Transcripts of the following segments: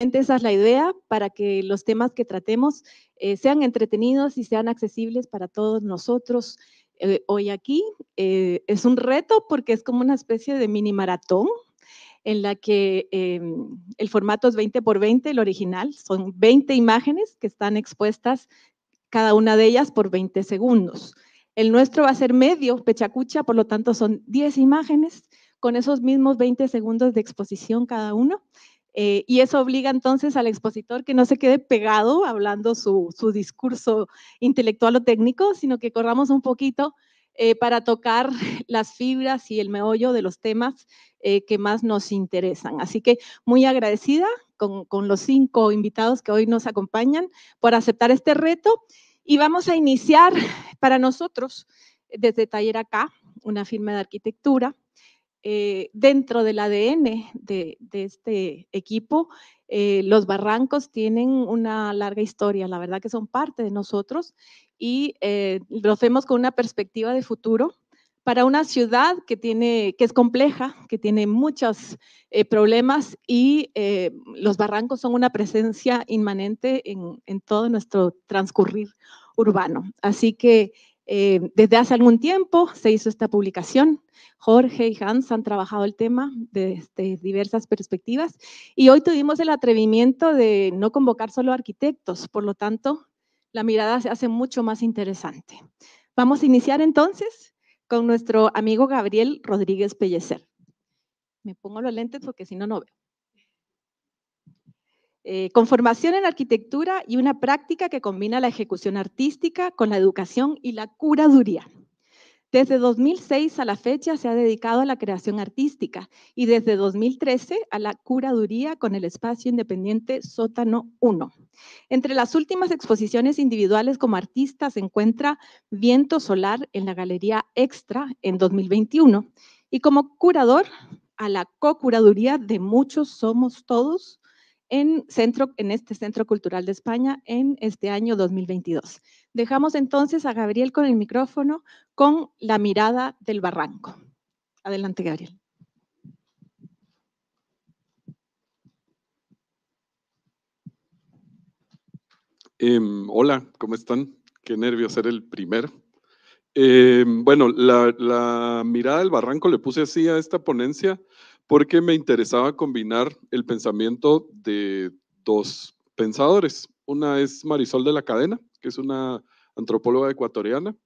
esa es la idea para que los temas que tratemos eh, sean entretenidos y sean accesibles para todos nosotros. Eh, hoy aquí eh, es un reto porque es como una especie de mini maratón en la que em, el formato es 20 por 20, el original, son 20 imágenes que están expuestas, cada una de ellas por 20 segundos. El nuestro va a ser medio, pechacucha, por lo tanto son 10 imágenes con esos mismos 20 segundos de exposición cada uno. Eh, y eso obliga entonces al expositor que no se quede pegado hablando su, discurso intelectual o técnico, sino que corramos un poquito eh, para tocar las fibras y el meollo de los temas eh, que más nos interesan. Así que muy agradecida con los cinco invitados que hoy nos acompañan por aceptar este reto. Y vamos a iniciar para nosotros desde Taller Acá, una firma de arquitectura, eh, dentro del ADN de, este equipo, eh, los barrancos tienen una larga historia, la verdad que son parte de nosotros y eh, los vemos con una perspectiva de futuro para una ciudad que, tiene, que es compleja, que tiene muchos eh, problemas y los barrancos son una presencia inmanente en, en, todo nuestro transcurrir urbano. Así que eh, desde hace algún tiempo se hizo esta publicación. Jorge y Hans han trabajado el tema desde diversas perspectivas y hoy tuvimos el atrevimiento de no convocar solo arquitectos, por lo tanto, la mirada se hace mucho más interesante. Vamos a iniciar entonces con nuestro amigo Gabriel Rodríguez Pellecer. Me pongo los lentes porque si no, no veo. Eh, con formación en arquitectura y una práctica que combina la ejecución artística con la educación y la curaduría. Desde 2006 a la fecha se ha dedicado a la creación artística y desde 2013 a la curaduría con el espacio independiente Sótano 1. Entre las últimas exposiciones individuales como artista se encuentra Viento Solar en la Galería Extra en 2021 y como curador a la co-curaduría de Muchos Somos Todos en, centro, en este Centro Cultural de España en este año 2022. Dejamos entonces a Gabriel con el micrófono con la mirada del barranco. Adelante, Gabriel. Em, hola, ¿cómo están? Qué nervio ser el primer. Em, bueno, la, la, mirada del barranco le puse así a esta ponencia porque me interesaba combinar el pensamiento de dos pensadores. Una es Marisol de la Cadena, que es una antropóloga ecuatoriana,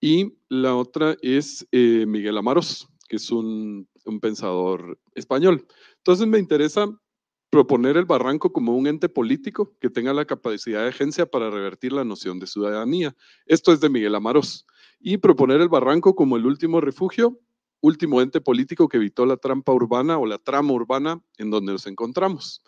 y la otra es eh, Miguel Amaros, que es un pensador español. Entonces me interesa proponer el barranco como un ente político que tenga la capacidad de agencia para revertir la noción de ciudadanía. Esto es de Miguel Amaros. Y proponer el barranco como el último refugio último ente político que evitó la trampa urbana o la trama urbana en donde nos encontramos.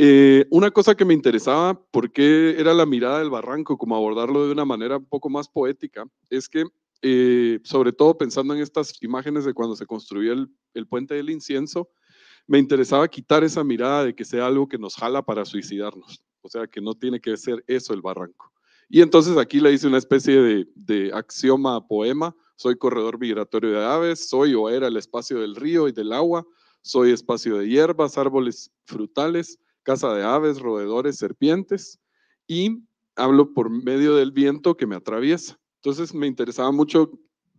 Eh, una cosa que me interesaba, porque era la mirada del barranco, como abordarlo de una manera un poco más poética, es que, eh, sobre todo pensando en estas imágenes de cuando se construyó el, puente del incienso, me interesaba quitar esa mirada de que sea algo que nos jala para suicidarnos. O sea, que no tiene que ser eso el barranco. Y entonces aquí le hice una especie de, de axioma, poema, soy corredor migratorio de aves, soy o era el espacio del río y del agua, soy espacio de hierbas, árboles frutales, casa de aves, roedores, serpientes y hablo por medio del viento que me atraviesa. Entonces me interesaba mucho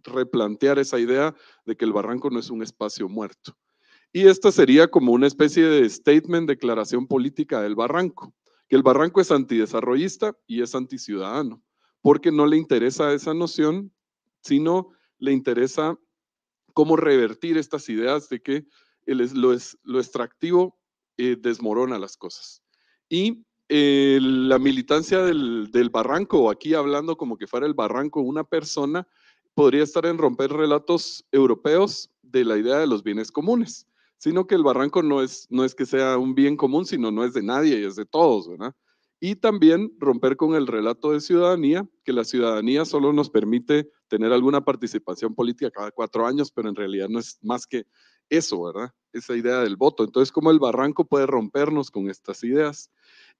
replantear esa idea de que el barranco no es un espacio muerto. Y esta sería como una especie de statement, declaración política del barranco, que el barranco es antidesarrollista y es anticiudadano, porque no le interesa esa noción sino le interesa cómo revertir estas ideas de que lo, extractivo eh, desmorona las cosas. Y eh, la militancia del, barranco, aquí hablando como que fuera el barranco una persona, podría estar en romper relatos europeos de la idea de los bienes comunes, sino que el barranco no es, no es que sea un bien común, sino no es de nadie, y es de todos, ¿verdad? Y también romper con el relato de ciudadanía, que la ciudadanía solo nos permite tener alguna participación política cada cuatro años, pero en realidad no es más que eso, ¿verdad? Esa idea del voto. Entonces, ¿cómo el barranco puede rompernos con estas ideas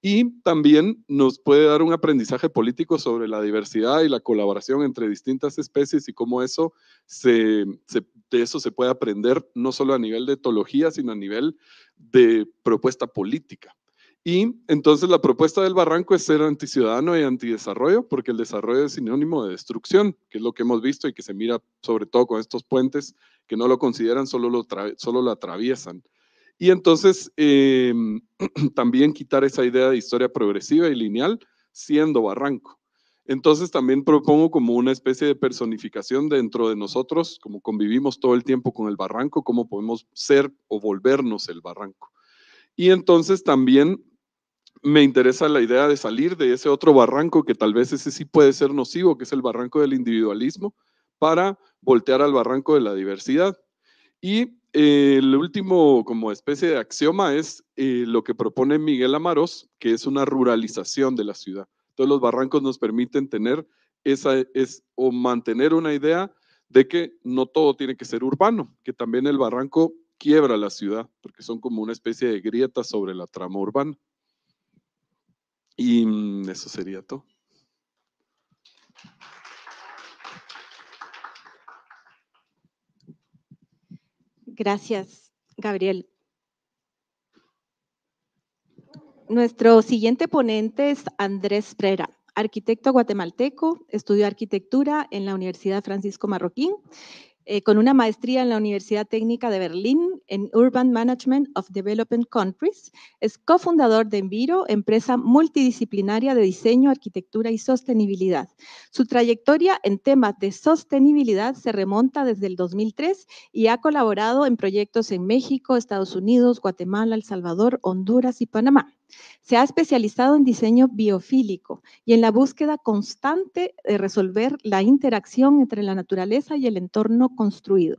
y también nos puede dar un aprendizaje político sobre la diversidad y la colaboración entre distintas especies y cómo eso se, de eso se puede aprender no solo a nivel de etología, sino a nivel de propuesta política. Y entonces la propuesta del barranco es ser anticiudadano y antidesarrollo, porque el desarrollo es sinónimo de destrucción, que es lo que hemos visto y que se mira sobre todo con estos puentes que no lo consideran, solo lo, solo lo atraviesan. Y entonces em, también quitar esa idea de historia progresiva y lineal siendo barranco. Entonces también propongo como una especie de personificación dentro de nosotros, como convivimos todo el tiempo con el barranco, cómo podemos ser o volvernos el barranco. Y entonces también me interesa la idea de salir de ese otro barranco que tal vez ese sí puede ser nocivo, que es el barranco del individualismo, para voltear al barranco de la diversidad. Y eh, el último como especie de axioma es eh, lo que propone Miguel Amaros, que es una ruralización de la ciudad. Todos los barrancos nos permiten tener esa, es, o mantener una idea de que no todo tiene que ser urbano, que también el barranco quiebra la ciudad, porque son como una especie de grietas sobre la trama urbana. Y mm, eso sería todo. Gracias, Gabriel. Nuestro siguiente ponente es Andrés Prera, arquitecto guatemalteco, estudió arquitectura en la Universidad Francisco Marroquín eh, con una maestría en la Universidad Técnica de Berlín en Urban Management of Developing Countries. Es cofundador de Enviro, empresa multidisciplinaria de diseño, arquitectura y sostenibilidad. Su trayectoria en temas de sostenibilidad se remonta desde el 2003 y ha colaborado en proyectos en México, Estados Unidos, Guatemala, El Salvador, Honduras y Panamá. Se ha especializado en diseño biofílico y en la búsqueda constante de resolver la interacción entre la naturaleza y el entorno construido.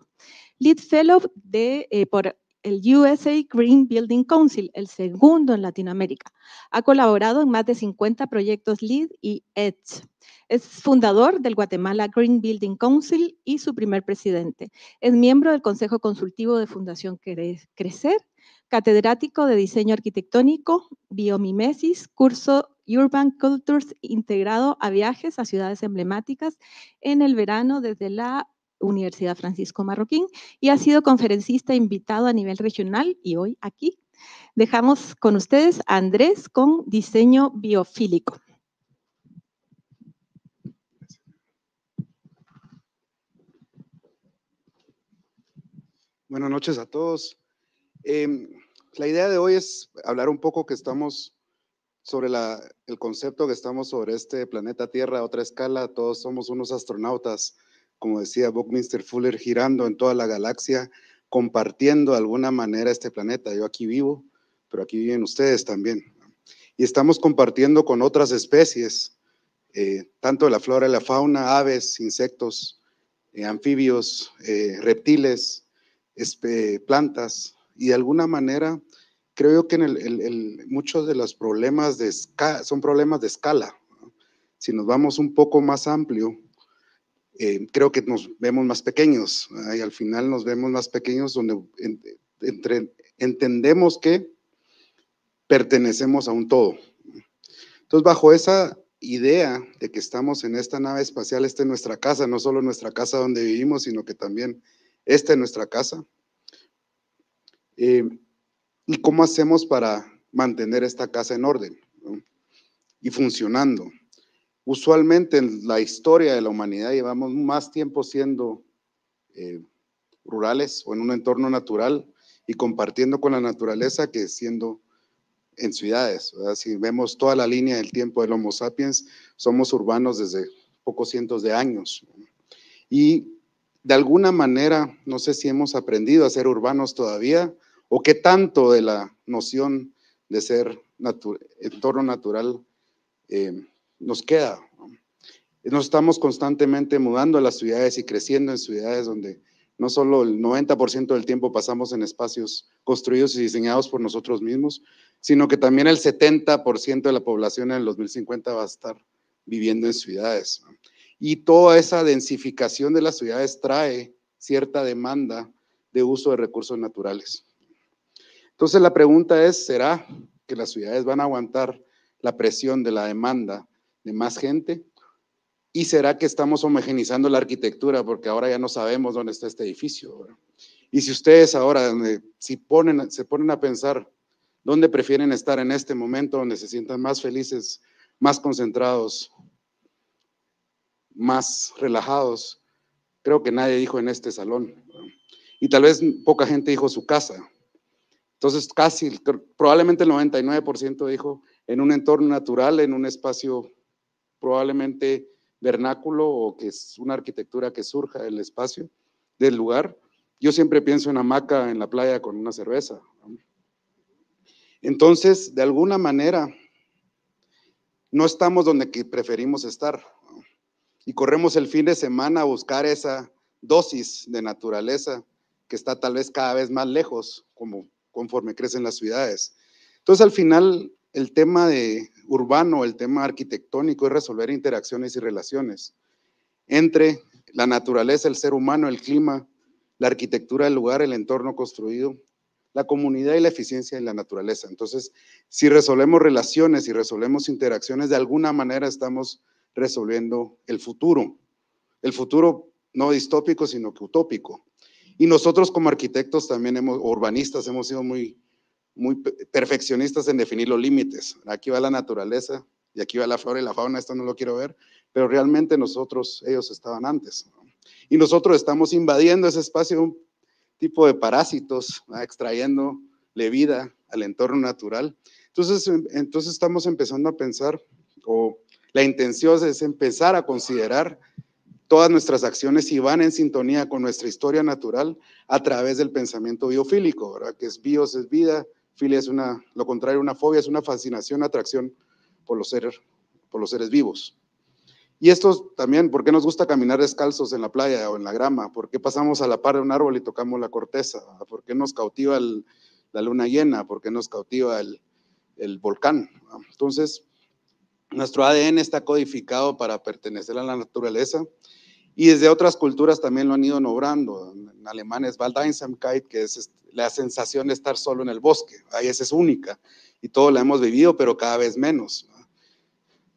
Lead Fellow de, eh, por el USA Green Building Council, el segundo en Latinoamérica. Ha colaborado en más de 50 proyectos LEED y EDGE. Es fundador del Guatemala Green Building Council y su primer presidente. Es miembro del Consejo Consultivo de Fundación Crecer catedrático de Diseño Arquitectónico, Biomimesis, curso Urban Cultures integrado a viajes a ciudades emblemáticas en el verano desde la Universidad Francisco Marroquín y ha sido conferencista invitado a nivel regional y hoy aquí dejamos con ustedes a Andrés con diseño biofílico. Buenas noches a todos. Em, la idea de hoy es hablar un poco que estamos sobre el concepto que estamos sobre este planeta Tierra a otra escala. Todos somos unos astronautas, como decía Buckminster Fuller, girando en toda la galaxia, compartiendo de alguna manera este planeta. Yo aquí vivo, pero aquí viven ustedes también. Y estamos compartiendo con otras especies, eh, tanto la flora y la fauna, aves, insectos, eh, anfibios, eh, reptiles, plantas, y de alguna manera creo yo que muchos de los problemas de son problemas de escala. Si nos vamos un poco más amplio, eh, creo que nos vemos más pequeños y al final nos vemos más pequeños donde entendemos que pertenecemos a un todo. Entonces, bajo esa idea de que estamos en esta nave espacial, esta es nuestra casa, no solo nuestra casa donde vivimos, sino que también esta es nuestra casa, eh, ¿Y cómo hacemos para mantener esta casa en orden y funcionando? Usualmente en la historia de la humanidad llevamos más tiempo siendo eh, rurales o en un entorno natural y compartiendo con la naturaleza que siendo en ciudades. Si vemos toda la línea del tiempo del Homo sapiens, somos urbanos desde pocos cientos de años. Y de alguna manera, no sé si hemos aprendido a ser urbanos todavía, o qué tanto de la noción de ser entorno natural eh, nos queda. Nos estamos constantemente mudando a las ciudades y creciendo en ciudades donde no solo el 90% del tiempo pasamos en espacios construidos y diseñados por nosotros mismos, sino que también el 70% de la población en el 2050 va a estar viviendo en ciudades. Y toda esa densificación de las ciudades trae cierta demanda de uso de recursos naturales. Entonces la pregunta es, ¿será que las ciudades van a aguantar la presión de la demanda de más gente? ¿Y será que estamos homogenizando la arquitectura? Porque ahora ya no sabemos dónde está este edificio. Y si ustedes ahora, si ponen, se ponen a pensar dónde prefieren estar en este momento, donde se sientan más felices, más concentrados, más relajados, creo que nadie dijo en este salón. Y tal vez poca gente dijo su casa, entonces, casi, probablemente el 99% dijo en un entorno natural, en un espacio probablemente vernáculo o que es una arquitectura que surja del espacio, del lugar. Yo siempre pienso en hamaca en la playa con una cerveza. Entonces, de alguna manera, no estamos donde preferimos estar y corremos el fin de semana a buscar esa dosis de naturaleza que está tal vez cada vez más lejos, como conforme crecen las ciudades. Entonces, al final, el tema de urbano, el tema arquitectónico es resolver interacciones y relaciones entre la naturaleza, el ser humano, el clima, la arquitectura del lugar, el entorno construido, la comunidad y la eficiencia en la naturaleza. Entonces, si resolvemos relaciones y resolvemos interacciones, de alguna manera estamos resolviendo el futuro. El futuro no distópico, sino que utópico. Y nosotros como arquitectos también hemos, urbanistas, hemos sido muy, muy perfeccionistas en definir los límites. Aquí va la naturaleza y aquí va la flora y la fauna, esto no lo quiero ver, pero realmente nosotros, ellos estaban antes. Y nosotros estamos invadiendo ese espacio un tipo de parásitos, extrayendo le vida al entorno natural. Entonces, em, entonces estamos empezando a pensar, o la intención es empezar a considerar Todas nuestras acciones y van en sintonía con nuestra historia natural a través del pensamiento biofílico, Que es bios, es vida, filia es una, lo contrario, una fobia, es una fascinación, atracción por los seres, por los seres vivos. Y esto también, ¿por qué nos gusta caminar descalzos en la playa o en la grama? ¿Por qué pasamos a la par de un árbol y tocamos la corteza? ¿Por qué nos cautiva la luna llena? ¿Por qué nos cautiva el, el, volcán? Entonces, nuestro ADN está codificado para pertenecer a la naturaleza y desde otras culturas también lo han ido nombrando. En alemán es Waldeinsamkeit, que es este, la sensación de estar solo en el bosque. Ahí esa es única y todos la hemos vivido, pero cada vez menos.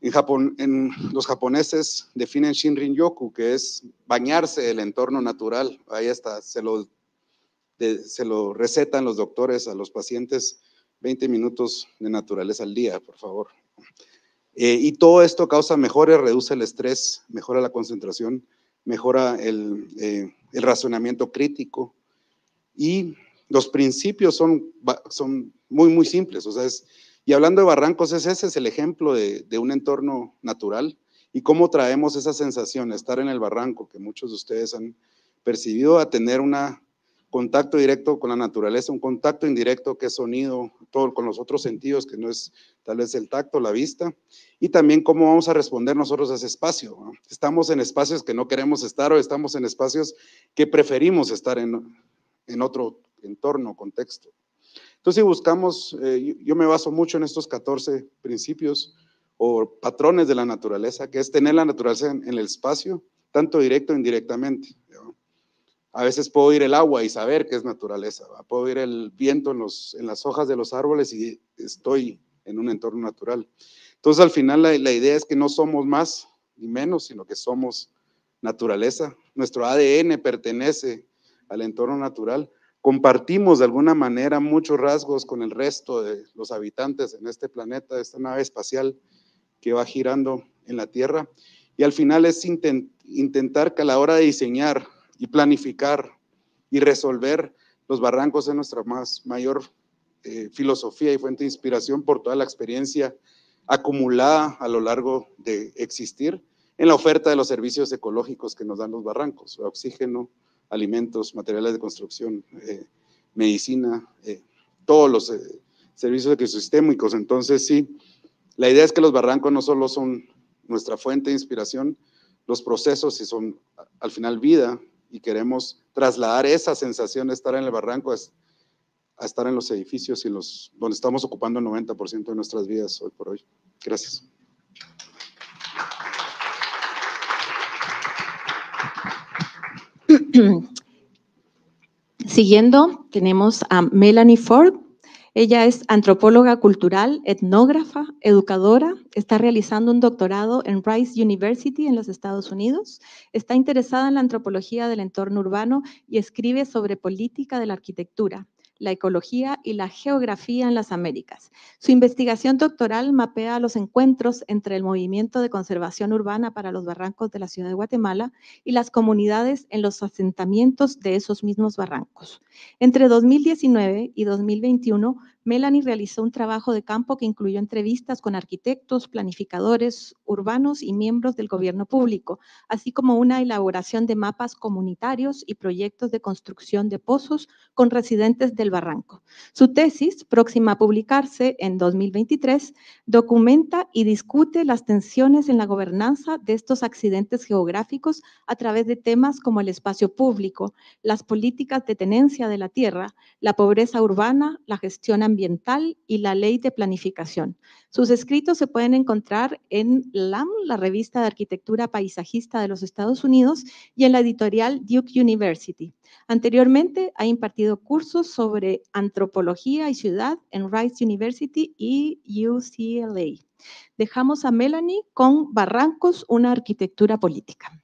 En, Japón, en los japoneses definen Shinrin Yoku, que es bañarse el entorno natural. Ahí está, se lo, se lo recetan los doctores a los pacientes 20 minutos de naturaleza al día, por favor. Eh, y todo esto causa mejores, reduce el estrés, mejora la concentración mejora eh, el, razonamiento crítico y los principios son, son muy, muy simples. O sea, y hablando de barrancos, ese es el ejemplo de, de, un entorno natural y cómo traemos esa sensación, estar en el barranco que muchos de ustedes han percibido, a tener una contacto directo con la naturaleza, un contacto indirecto que es sonido, todo con los otros sentidos, que no es tal vez el tacto, la vista, y también cómo vamos a responder nosotros a ese espacio. Estamos en espacios que no queremos estar o estamos en espacios que preferimos estar en, en otro entorno, contexto. Entonces, si buscamos, eh, yo me baso mucho en estos 14 principios o patrones de la naturaleza, que es tener la naturaleza en, el espacio, tanto directo e indirectamente. A veces puedo oír el agua y saber que es naturaleza. Puedo oír el viento en, los, en las hojas de los árboles y estoy en un entorno natural. Entonces, al final, la, la idea es que no somos más ni menos, sino que somos naturaleza. Nuestro ADN pertenece al entorno natural. Compartimos de alguna manera muchos rasgos con el resto de los habitantes en este planeta, esta nave espacial que va girando en la Tierra. Y al final es intentar que a la hora de diseñar y planificar y resolver los barrancos es nuestra más, mayor eh, filosofía y fuente de inspiración por toda la experiencia acumulada a lo largo de existir en la oferta de los servicios ecológicos que nos dan los barrancos, oxígeno, alimentos, materiales de construcción, eh, medicina, eh, todos los servicios ecosistémicos. Entonces, sí, la idea es que los barrancos no solo son nuestra fuente de inspiración, los procesos, si son al final vida, y queremos trasladar esa sensación de estar en el barranco a, estar en los edificios y los, donde estamos ocupando el 90% de nuestras vidas hoy por hoy. Gracias. Siguiendo, tenemos a Melanie Ford. Ella es antropóloga cultural, etnógrafa, educadora, está realizando un doctorado en Rice University en los Estados Unidos, está interesada en la antropología del entorno urbano y escribe sobre política de la arquitectura la ecología y la geografía en las Américas. Su investigación doctoral mapea los encuentros entre el movimiento de conservación urbana para los barrancos de la ciudad de Guatemala y las comunidades en los asentamientos de esos mismos barrancos. Entre 2019 y 2021 Melanie realizó un trabajo de campo que incluyó entrevistas con arquitectos, planificadores urbanos y miembros del gobierno público, así como una elaboración de mapas comunitarios y proyectos de construcción de pozos con residentes del barranco. Su tesis, próxima a publicarse en 2023, documenta y discute las tensiones en la gobernanza de estos accidentes geográficos a través de temas como el espacio público, las políticas de tenencia de la tierra, la pobreza urbana, la gestión ambiental, Ambiental y la Ley de Planificación. Sus escritos se pueden encontrar en LAM, la revista de arquitectura paisajista de los Estados Unidos, y en la editorial Duke University. Anteriormente ha impartido cursos sobre antropología y ciudad en Rice University y UCLA. Dejamos a Melanie con Barrancos, una arquitectura política.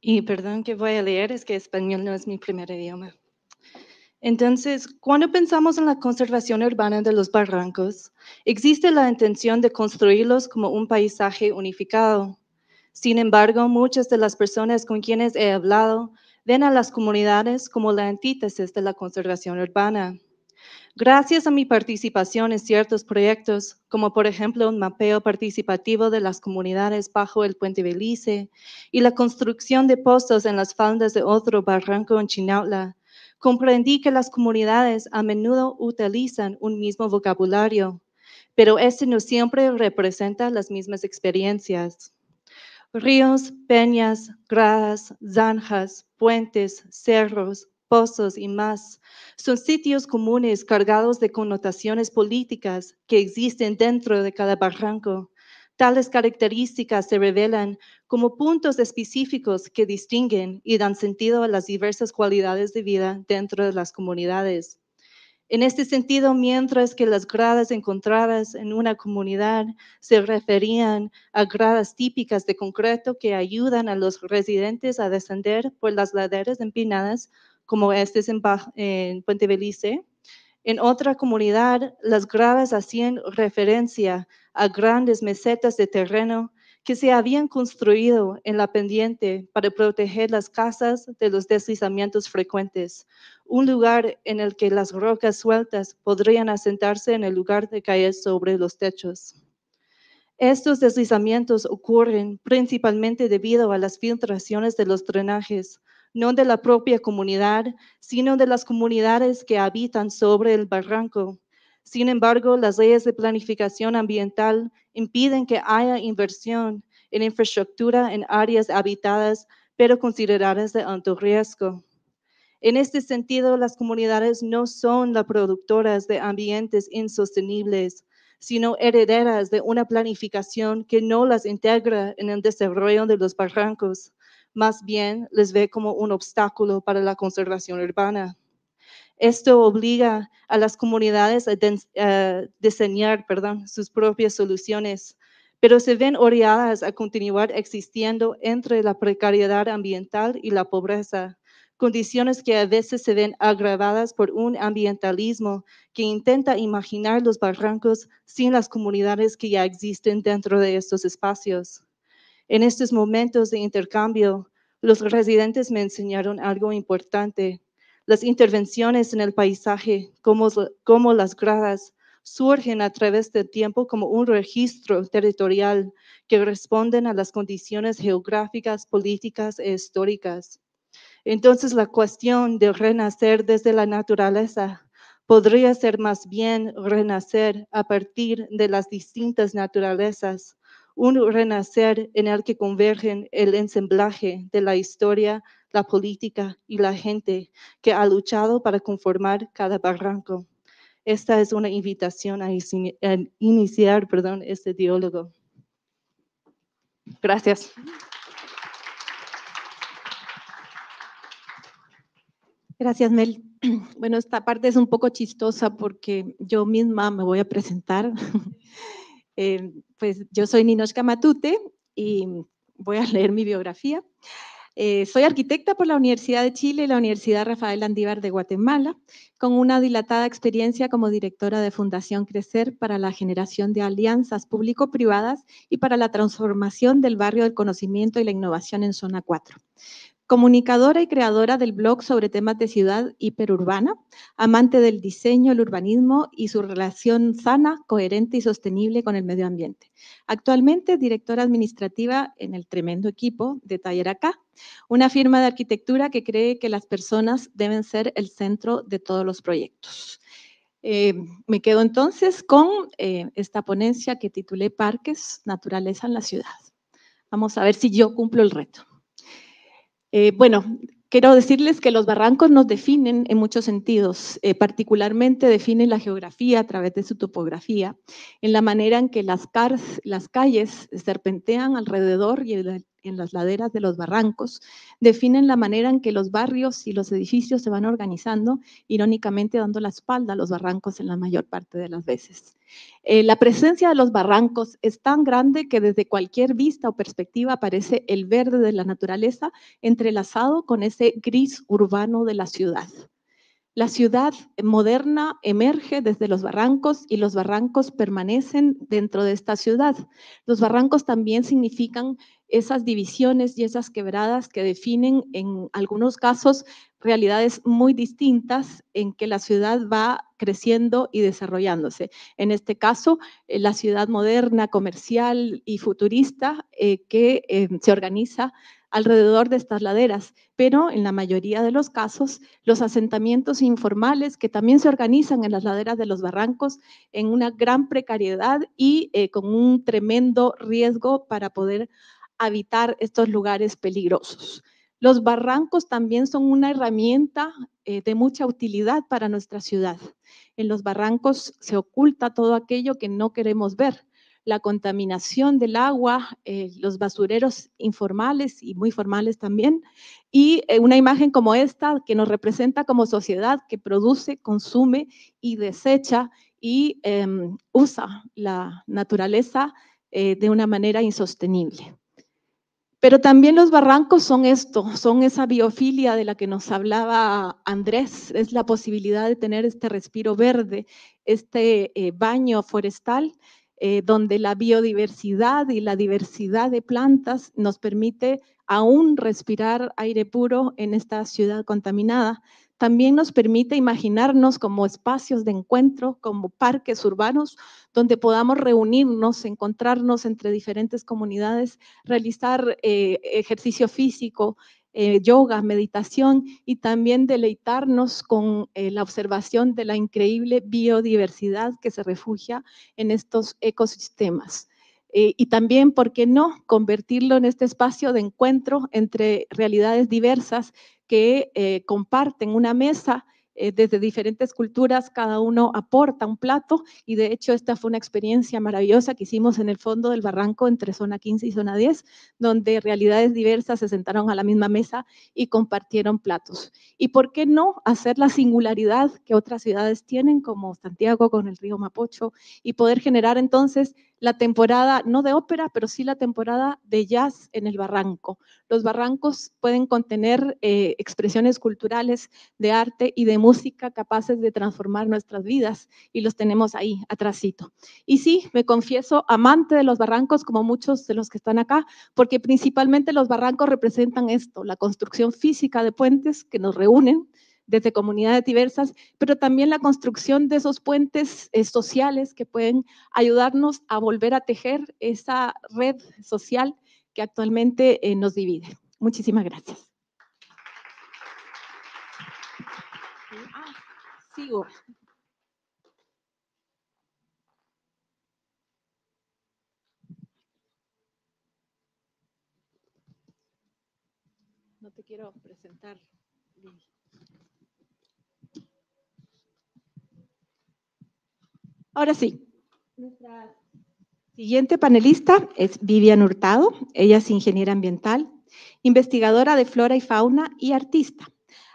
Y perdón que voy a leer, es que español no es mi primer idioma. Entonces, cuando pensamos en la conservación urbana de los barrancos, existe la intención de construirlos como un paisaje unificado. Sin embargo, muchas de las personas con quienes he hablado ven a las comunidades como la antítesis de la conservación urbana. Gracias a mi participación en ciertos proyectos, como por ejemplo un mapeo participativo de las comunidades bajo el puente Belice y la construcción de pozos en las faldas de otro barranco en Chinautla, comprendí que las comunidades a menudo utilizan un mismo vocabulario, pero este no siempre representa las mismas experiencias. Ríos, peñas, gradas, zanjas, puentes, cerros, pozos y más son sitios comunes cargados de connotaciones políticas que existen dentro de cada barranco Tales características se revelan como puntos específicos que distinguen y dan sentido a las diversas cualidades de vida dentro de las comunidades. En este sentido, mientras que las gradas encontradas en una comunidad se referían a gradas típicas de concreto que ayudan a los residentes a descender por las laderas empinadas, como este es en, Puente Belice, en otra comunidad, las gradas hacían referencia a grandes mesetas de terreno que se habían construido en la pendiente para proteger las casas de los deslizamientos frecuentes, un lugar en el que las rocas sueltas podrían asentarse en el lugar de caer sobre los techos. Estos deslizamientos ocurren principalmente debido a las filtraciones de los drenajes, no de la propia comunidad, sino de las comunidades que habitan sobre el barranco. Sin embargo, las leyes de planificación ambiental impiden que haya inversión en infraestructura en áreas habitadas, pero consideradas de alto riesgo. En este sentido, las comunidades no son las productoras de ambientes insostenibles, sino herederas de una planificación que no las integra en el desarrollo de los barrancos más bien les ve como un obstáculo para la conservación urbana. Esto obliga a las comunidades a, diseñar perdón, sus propias soluciones, pero se ven oreadas a continuar existiendo entre la precariedad ambiental y la pobreza, condiciones que a veces se ven agravadas por un ambientalismo que intenta imaginar los barrancos sin las comunidades que ya existen dentro de estos espacios. En estos momentos de intercambio, los residentes me enseñaron algo importante. Las intervenciones en el paisaje, como, las gradas, surgen a través del tiempo como un registro territorial que responden a las condiciones geográficas, políticas e históricas. Entonces la cuestión de renacer desde la naturaleza podría ser más bien renacer a partir de las distintas naturalezas, un renacer en el que convergen el ensamblaje de la historia, la política y la gente que ha luchado para conformar cada barranco. Esta es una invitación a, iniciar perdón, este diálogo. Gracias. Gracias, Mel. Bueno, esta parte es un poco chistosa porque yo misma me voy a presentar. Eh, pues yo soy Ninoshka Matute y voy a leer mi biografía. Eh, soy arquitecta por la Universidad de Chile y la Universidad Rafael Andívar de Guatemala, con una dilatada experiencia como directora de Fundación Crecer para la generación de alianzas público-privadas y para la transformación del barrio del conocimiento y la innovación en Zona 4 comunicadora y creadora del blog sobre temas de ciudad hiperurbana, amante del diseño, el urbanismo y su relación sana, coherente y sostenible con el medio ambiente. Actualmente directora administrativa en el tremendo equipo de Taller Acá, una firma de arquitectura que cree que las personas deben ser el centro de todos los proyectos. Eh, me quedo entonces con eh, esta ponencia que titulé Parques, Naturaleza en la Ciudad. Vamos a ver si yo cumplo el reto. Eh, bueno, quiero decirles que los barrancos nos definen en muchos sentidos, eh, particularmente definen la geografía a través de su topografía, en la manera en que las, las calles serpentean alrededor y en las laderas de los barrancos, definen la manera en que los barrios y los edificios se van organizando, irónicamente dando la espalda a los barrancos en la mayor parte de las veces. Eh, la presencia de los barrancos es tan grande que desde cualquier vista o perspectiva aparece el verde de la naturaleza entrelazado con ese gris urbano de la ciudad. La ciudad moderna emerge desde los barrancos y los barrancos permanecen dentro de esta ciudad. Los barrancos también significan esas divisiones y esas quebradas que definen en algunos casos realidades muy distintas en que la ciudad va creciendo y desarrollándose. En este caso, eh, la ciudad moderna, comercial y futurista eh, que eh, se organiza alrededor de estas laderas, pero en la mayoría de los casos, los asentamientos informales que también se organizan en las laderas de los barrancos en una gran precariedad y con un tremendo riesgo para poder habitar estos lugares peligrosos. Los barrancos también son una herramienta eh, de mucha utilidad para nuestra ciudad. En los barrancos se oculta todo aquello que no queremos ver. La contaminación del agua, eh, los basureros informales y muy formales también, y eh, una imagen como esta que nos representa como sociedad que produce, consume y desecha y em, usa la naturaleza de una manera insostenible. Pero también los barrancos son esto, son esa biofilia de la que nos hablaba Andrés, es la posibilidad de tener este respiro verde, este eh, baño forestal, eh, donde la biodiversidad y la diversidad de plantas nos permite aún respirar aire puro en esta ciudad contaminada también nos permite imaginarnos como espacios de encuentro, como parques urbanos, donde podamos reunirnos, encontrarnos entre diferentes comunidades, realizar eh, ejercicio físico, eh, yoga, meditación y también deleitarnos con eh, la observación de la increíble biodiversidad que se refugia en estos ecosistemas. y también, ¿por qué no?, convertirlo en este espacio de encuentro entre realidades diversas que eh, comparten una mesa eh, desde diferentes culturas, cada uno aporta un plato y de hecho esta fue una experiencia maravillosa que hicimos en el fondo del barranco entre zona 15 y zona 10, donde realidades diversas se sentaron a la misma mesa y compartieron platos. ¿Y por qué no hacer la singularidad que otras ciudades tienen como Santiago con el río Mapocho y poder generar entonces la temporada, no de ópera, pero sí la temporada de jazz en el barranco. Los barrancos pueden contener eh, expresiones culturales de arte y de música capaces de transformar nuestras vidas y los tenemos ahí, atrasito. Y sí, me confieso amante de los barrancos, como muchos de los que están acá, porque principalmente los barrancos representan esto, la construcción física de puentes que nos reúnen, desde comunidades diversas, pero también la construcción de esos puentes eh, sociales que pueden ayudarnos a volver a tejer esa red social que actualmente eh, nos divide. Muchísimas gracias. sigo. No te quiero presentar. Ahora sí. Nuestra siguiente panelista es Vivian Hurtado. Ella es ingeniera ambiental, investigadora de flora y fauna y artista.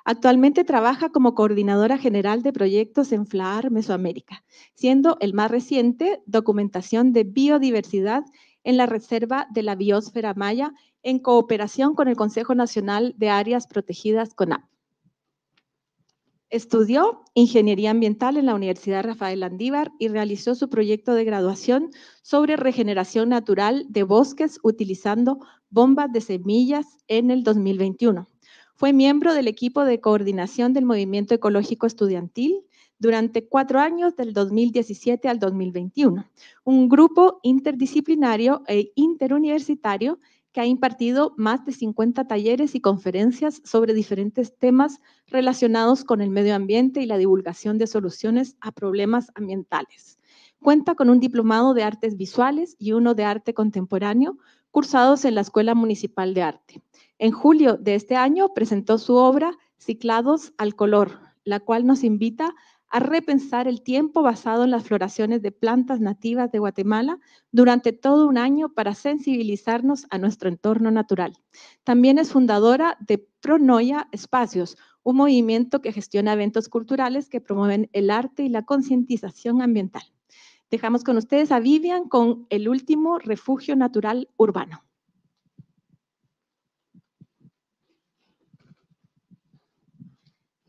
Actualmente trabaja como coordinadora general de proyectos en Flar Mesoamérica, siendo el más reciente documentación de biodiversidad en la Reserva de la Biosfera Maya en cooperación con el Consejo Nacional de Áreas Protegidas CONAP. Estudió ingeniería ambiental en la Universidad Rafael Landívar y realizó su proyecto de graduación sobre regeneración natural de bosques utilizando bombas de semillas en el 2021. Fue miembro del equipo de coordinación del movimiento ecológico estudiantil durante cuatro años del 2017 al 2021, un grupo interdisciplinario e interuniversitario que ha impartido más de 50 talleres y conferencias sobre diferentes temas relacionados con el medio ambiente y la divulgación de soluciones a problemas ambientales. Cuenta con un diplomado de artes visuales y uno de arte contemporáneo cursados en la Escuela Municipal de Arte. En julio de este año presentó su obra Ciclados al Color, la cual nos invita a repensar el tiempo basado en las floraciones de plantas nativas de Guatemala durante todo un año para sensibilizarnos a nuestro entorno natural. También es fundadora de Pronoia Espacios, un movimiento que gestiona eventos culturales que promueven el arte y la concientización ambiental. Dejamos con ustedes a Vivian con el último refugio natural urbano.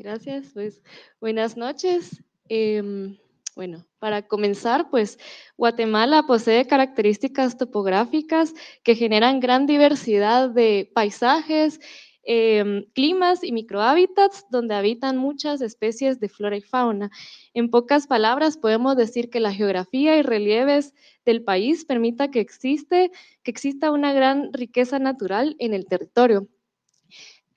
Gracias, pues buenas noches. Em, bueno, para comenzar, pues Guatemala posee características topográficas que generan gran diversidad de paisajes, em, climas y microhábitats donde habitan muchas especies de flora y fauna. En pocas palabras, podemos decir que la geografía y relieves del país permita que, existe, que exista una gran riqueza natural en el territorio.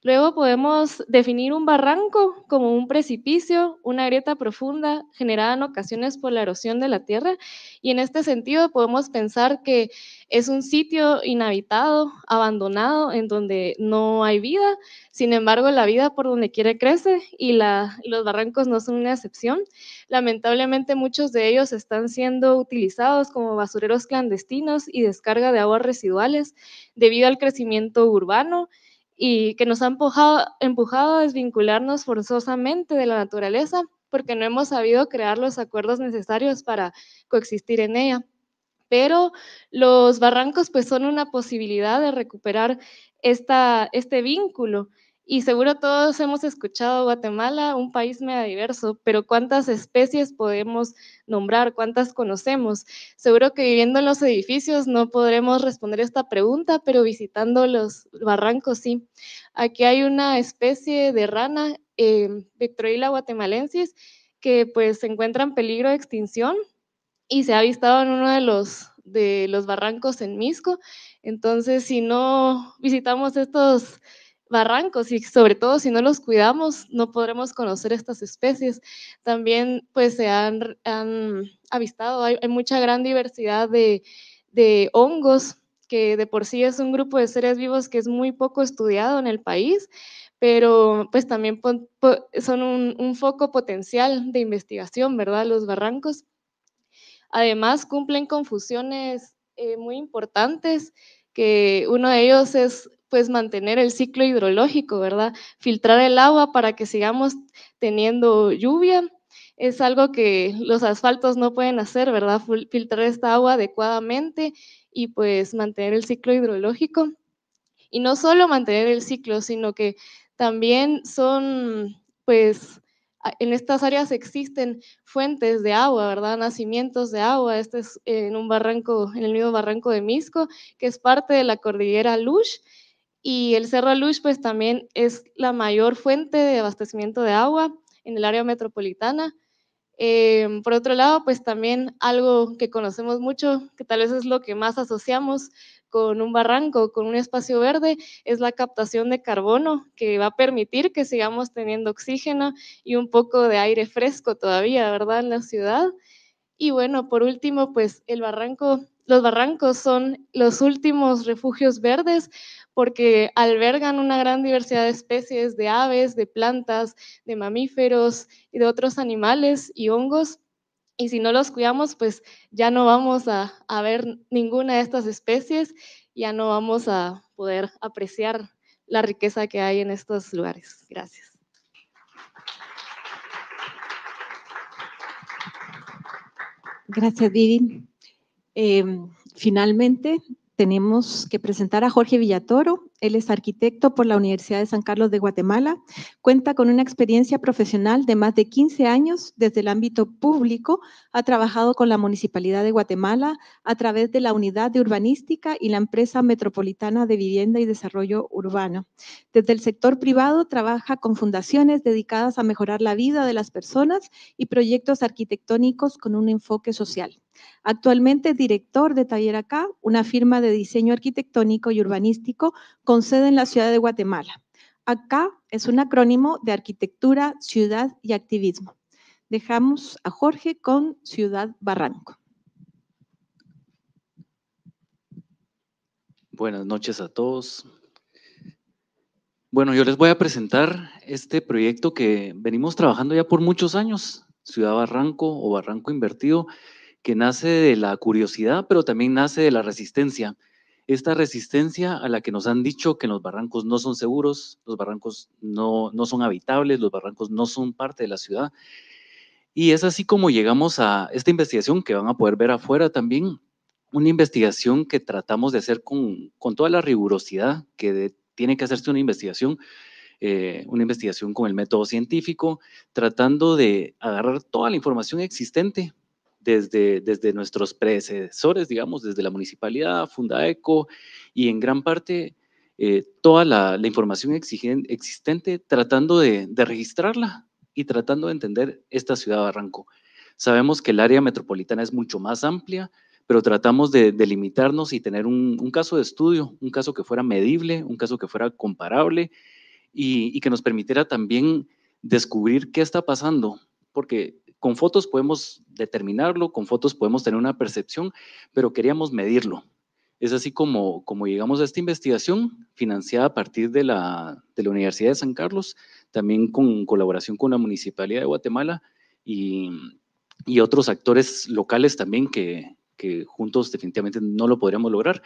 Luego podemos definir un barranco como un precipicio, una grieta profunda generada en ocasiones por la erosión de la tierra. Y en este sentido podemos pensar que es un sitio inhabitado, abandonado, en donde no hay vida. Sin embargo, la vida por donde quiere crece y, los barrancos no son una excepción. Lamentablemente muchos de ellos están siendo utilizados como basureros clandestinos y descarga de aguas residuales debido al crecimiento urbano y que nos ha empujado, empujado a desvincularnos forzosamente de la naturaleza porque no hemos sabido crear los acuerdos necesarios para coexistir en ella. Pero los barrancos pues son una posibilidad de recuperar esta, este vínculo y seguro todos hemos escuchado Guatemala, un país diverso, pero ¿cuántas especies podemos nombrar? ¿Cuántas conocemos? Seguro que viviendo en los edificios no podremos responder esta pregunta, pero visitando los barrancos sí. Aquí hay una especie de rana, eh, guatemalensis, que pues se encuentra en peligro de extinción y se ha avistado en uno de los de los barrancos en Misco. Entonces, si no visitamos estos barrancos y sobre todo si no los cuidamos no podremos conocer estas especies. También pues se han, avistado, hay, mucha gran diversidad de, hongos, que de por sí es un grupo de seres vivos que es muy poco estudiado en el país, pero pues también son un, foco potencial de investigación, ¿verdad? Los barrancos. Además, cumplen con funciones eh, muy importantes, que uno de ellos es pues mantener el ciclo hidrológico, ¿verdad? Filtrar el agua para que sigamos teniendo lluvia. Es algo que los asfaltos no pueden hacer, ¿verdad? Filtrar esta agua adecuadamente y pues mantener el ciclo hidrológico. Y no solo mantener el ciclo, sino que también son, pues, en estas áreas existen fuentes de agua, ¿verdad? Nacimientos de agua. Este es eh, en un barranco, en el mismo barranco de Misco, que es parte de la cordillera Lush y el Cerro Luis, pues también es la mayor fuente de abastecimiento de agua en el área metropolitana. Em, por otro lado, pues también algo que conocemos mucho, que tal vez es lo que más asociamos con un barranco, con un espacio verde, es la captación de carbono, que va a permitir que sigamos teniendo oxígeno y un poco de aire fresco todavía, ¿verdad?, en la ciudad. Y bueno, por último, pues el barranco, los barrancos son los últimos refugios verdes porque albergan una gran diversidad de especies de aves, de plantas, de mamíferos y de otros animales y hongos. Y si no los cuidamos, pues ya no vamos a, ver ninguna de estas especies, ya no vamos a poder apreciar la riqueza que hay en estos lugares. Gracias. Gracias, Didi. Em, finalmente, tenemos que presentar a Jorge Villatoro. Él es arquitecto por la Universidad de San Carlos de Guatemala. Cuenta con una experiencia profesional de más de 15 años desde el ámbito público. Ha trabajado con la Municipalidad de Guatemala a través de la Unidad de Urbanística y la Empresa Metropolitana de Vivienda y Desarrollo Urbano. Desde el sector privado trabaja con fundaciones dedicadas a mejorar la vida de las personas y proyectos arquitectónicos con un enfoque social. Actualmente director de Taller Acá, una firma de diseño arquitectónico y urbanístico con sede en la ciudad de Guatemala. Acá es un acrónimo de arquitectura, ciudad y activismo. Dejamos a Jorge con Ciudad Barranco. Buenas noches a todos. Bueno, yo les voy a presentar este proyecto que venimos trabajando ya por muchos años, Ciudad Barranco o Barranco Invertido, que nace de la curiosidad, pero también nace de la resistencia. Esta resistencia a la que nos han dicho que los barrancos no son seguros, los barrancos no, son habitables, los barrancos no son parte de la ciudad. Y es así como llegamos a esta investigación que van a poder ver afuera también, una investigación que tratamos de hacer con, toda la rigurosidad que tiene que hacerse una investigación, eh, una investigación con el método científico, tratando de agarrar toda la información existente desde, nuestros predecesores, digamos, desde la municipalidad, Fundaeco, y en gran parte eh, toda la, información existente, tratando de, registrarla y tratando de entender esta ciudad de Barranco. Sabemos que el área metropolitana es mucho más amplia, pero tratamos de delimitarnos y tener un, caso de estudio, un caso que fuera medible, un caso que fuera comparable y, y, que nos permitiera también descubrir qué está pasando, porque con fotos podemos determinarlo, con fotos podemos tener una percepción, pero queríamos medirlo. Es así como, llegamos a esta investigación financiada a partir de la, Universidad de San Carlos, también con colaboración con la Municipalidad de Guatemala y, otros actores locales también que, juntos definitivamente no lo podríamos lograr.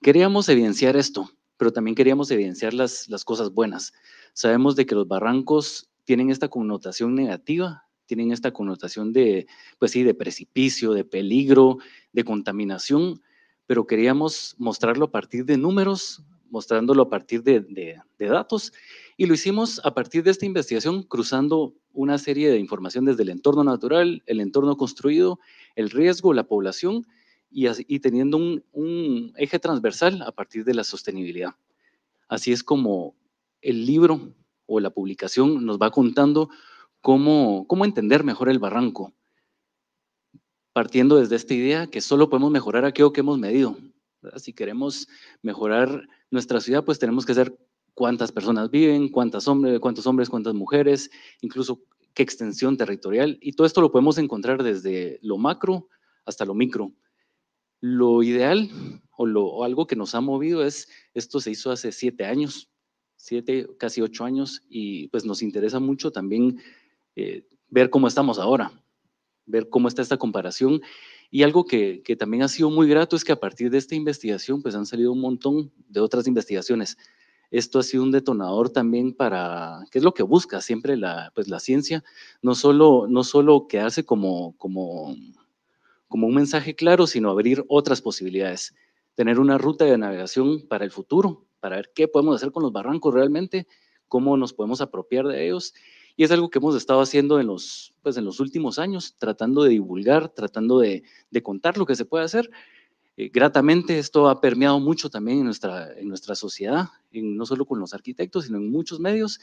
Queríamos evidenciar esto, pero también queríamos evidenciar las, las cosas buenas. Sabemos de que los barrancos tienen esta connotación negativa tienen esta connotación de, pues sí, de precipicio, de peligro, de contaminación, pero queríamos mostrarlo a partir de números, mostrándolo a partir de, datos, y lo hicimos a partir de esta investigación cruzando una serie de información desde el entorno natural, el entorno construido, el riesgo, la población, y, teniendo un eje transversal a partir de la sostenibilidad. Así es como el libro o la publicación nos va contando cómo, entender mejor el barranco, partiendo desde esta idea que solo podemos mejorar aquello que hemos medido. Si queremos mejorar nuestra ciudad, pues tenemos que saber cuántas personas viven, cuántas hombres, cuántos hombres, cuántas mujeres, incluso qué extensión territorial. Y todo esto lo podemos encontrar desde lo macro hasta lo micro. Lo ideal o, lo, algo que nos ha movido es, esto se hizo hace siete años, siete, casi ocho años, y pues nos interesa mucho también eh, ver cómo estamos ahora, ver cómo está esta comparación. Y algo que, también ha sido muy grato es que a partir de esta investigación, pues han salido un montón de otras investigaciones. Esto ha sido un detonador también para, que es lo que busca siempre la, pues, la ciencia, no solo, no solo quedarse como, como, como un mensaje claro, sino abrir otras posibilidades, tener una ruta de navegación para el futuro, para ver qué podemos hacer con los barrancos realmente, cómo nos podemos apropiar de ellos y es algo que hemos estado haciendo en los, pues, en los últimos años, tratando de divulgar, tratando de, contar lo que se puede hacer. Eh, gratamente esto ha permeado mucho también en nuestra, en nuestra sociedad, no solo con los arquitectos, sino en muchos medios.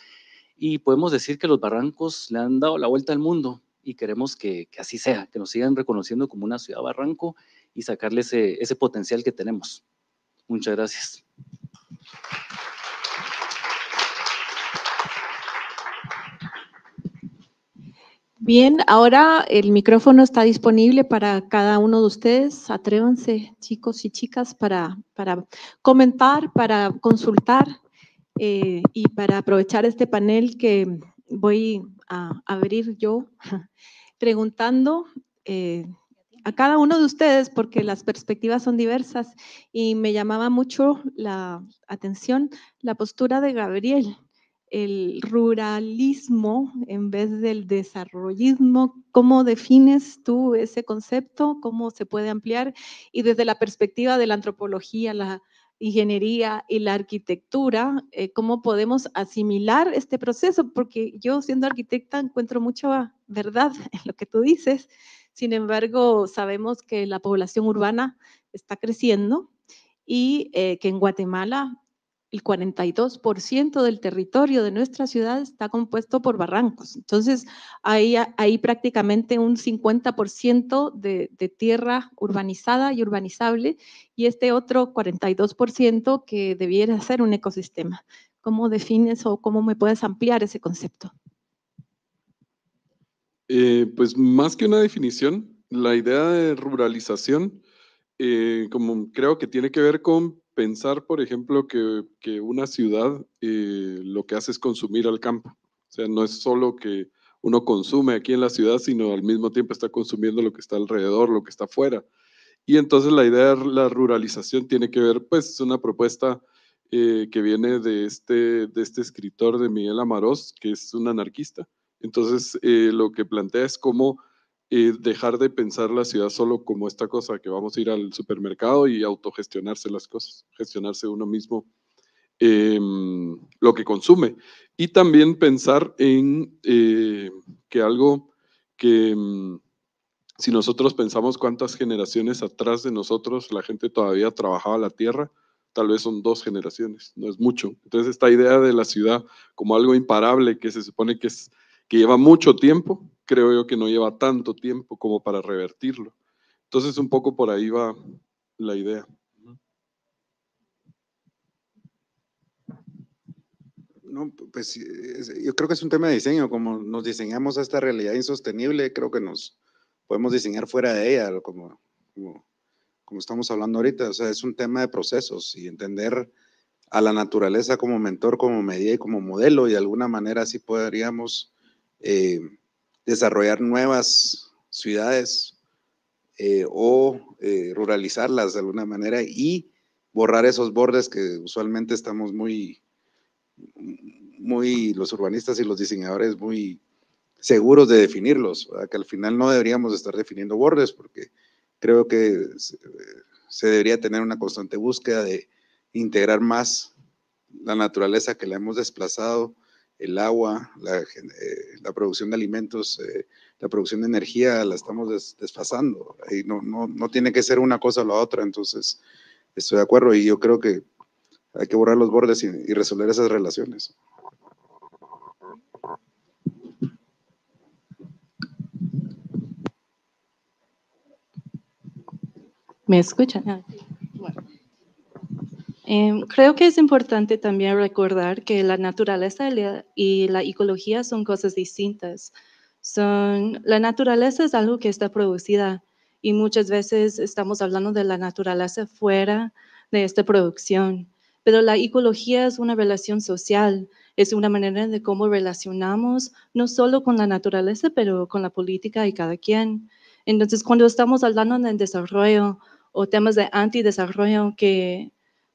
Y podemos decir que los barrancos le han dado la vuelta al mundo y queremos que, que así sea, que nos sigan reconociendo como una ciudad barranco y sacarle ese, ese potencial que tenemos. Muchas gracias. Bien, ahora el micrófono está disponible para cada uno de ustedes. Atrévanse, chicos y chicas, para, para comentar, para consultar eh, y para aprovechar este panel que voy a abrir yo preguntando eh, a cada uno de ustedes, porque las perspectivas son diversas y me llamaba mucho la atención la postura de Gabriel el ruralismo en vez del desarrollismo. ¿Cómo defines tú ese concepto? ¿Cómo se puede ampliar? Y desde la perspectiva de la antropología, la ingeniería y la arquitectura, eh, ¿cómo podemos asimilar este proceso? Porque yo siendo arquitecta encuentro mucha verdad en lo que tú dices. Sin embargo, sabemos que la población urbana está creciendo y eh, que en Guatemala el 42% del territorio de nuestra ciudad está compuesto por barrancos. Entonces, hay, hay prácticamente un 50% de, de, tierra urbanizada y urbanizable y este otro 42% que debiera ser un ecosistema. ¿Cómo defines o cómo me puedes ampliar ese concepto? Eh, pues más que una definición, la idea de ruralización eh, como creo que tiene que ver con pensar, por ejemplo, que, una ciudad eh, lo que hace es consumir al campo. O sea, no es solo que uno consume aquí en la ciudad, sino al mismo tiempo está consumiendo lo que está alrededor, lo que está afuera. Y entonces la idea de la ruralización tiene que ver, pues, es una propuesta eh, que viene de este, de este escritor de Miguel Amarós, que es un anarquista. Entonces, eh, lo que plantea es cómo dejar de pensar la ciudad solo como esta cosa, que vamos a ir al supermercado y autogestionarse las cosas, gestionarse uno mismo em, lo que consume. Y también pensar en eh, que algo que em, si nosotros pensamos cuántas generaciones atrás de nosotros la gente todavía trabajaba la tierra, tal vez son dos generaciones, no es mucho. Entonces esta idea de la ciudad como algo imparable que se supone que, que lleva mucho tiempo, creo yo que no lleva tanto tiempo como para revertirlo. Entonces, un poco por ahí va la idea. No, pues yo creo que es un tema de diseño, como nos diseñamos a esta realidad insostenible, creo que nos podemos diseñar fuera de ella, como, como, estamos hablando ahorita, o sea, es un tema de procesos y entender a la naturaleza como mentor, como medida y como modelo, y de alguna manera así podríamos eh, desarrollar nuevas ciudades eh, o eh, ruralizarlas de alguna manera y borrar esos bordes que usualmente estamos muy, muy los urbanistas y los diseñadores muy seguros de definirlos, que al final no deberíamos estar definiendo bordes porque creo que se debería tener una constante búsqueda de integrar más la naturaleza que la hemos desplazado el agua, eh, la, producción de alimentos, eh, la producción de energía, la estamos desfasando. Y no, no, no, tiene que ser una cosa o la otra, entonces estoy de acuerdo y yo creo que hay que borrar los bordes y resolver esas relaciones. ¿Me escuchan? Ah, Em, creo que es importante también recordar que la naturaleza y la ecología son cosas distintas. Son, la naturaleza es algo que está producida y muchas veces estamos hablando de la naturaleza fuera de esta producción. Pero la ecología es una relación social, es una manera de cómo relacionamos no solo con la naturaleza, pero con la política y cada quien. Entonces, cuando estamos hablando del desarrollo o temas de antidesarrollo que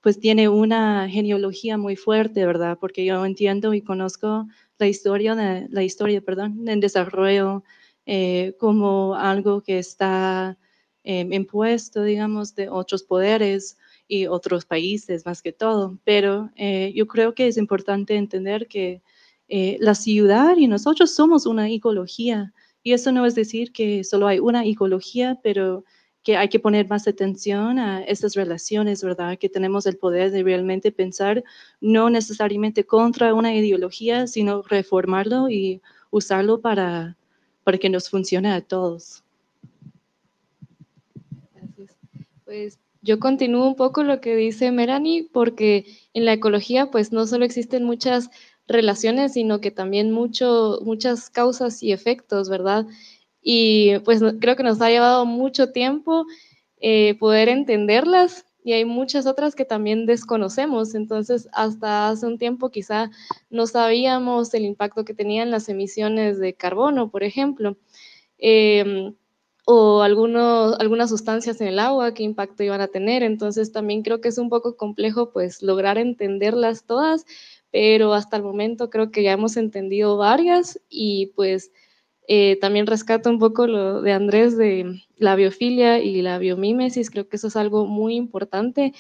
pues tiene una genealogía muy fuerte, ¿verdad? Porque yo entiendo y conozco la historia, de, la historia, perdón, en desarrollo eh, como algo que está eh, impuesto, digamos, de otros poderes y otros países más que todo. Pero eh, yo creo que es importante entender que la ciudad y nosotros somos una ecología. Y eso no es decir que solo hay una ecología, pero que hay que poner más atención a estas relaciones, ¿verdad? Que tenemos el poder de realmente pensar no necesariamente contra una ideología, sino reformarlo y usarlo para, para que nos funcione a todos. Pues yo continúo un poco lo que dice Merani, porque en la ecología pues no solo existen muchas relaciones, sino que también mucho, muchas causas y efectos, ¿verdad? y pues creo que nos ha llevado mucho tiempo eh, poder entenderlas y hay muchas otras que también desconocemos. Entonces, hasta hace un tiempo quizá no sabíamos el impacto que tenían las emisiones de carbono, por ejemplo, em, o algunas sustancias en el agua, qué impacto iban a tener. Entonces, también creo que es un poco complejo pues lograr entenderlas todas, pero hasta el momento creo que ya hemos entendido varias y pues eh, también rescato un poco lo de Andrés de la biofilia y la biomímesis, creo que eso es algo muy importante,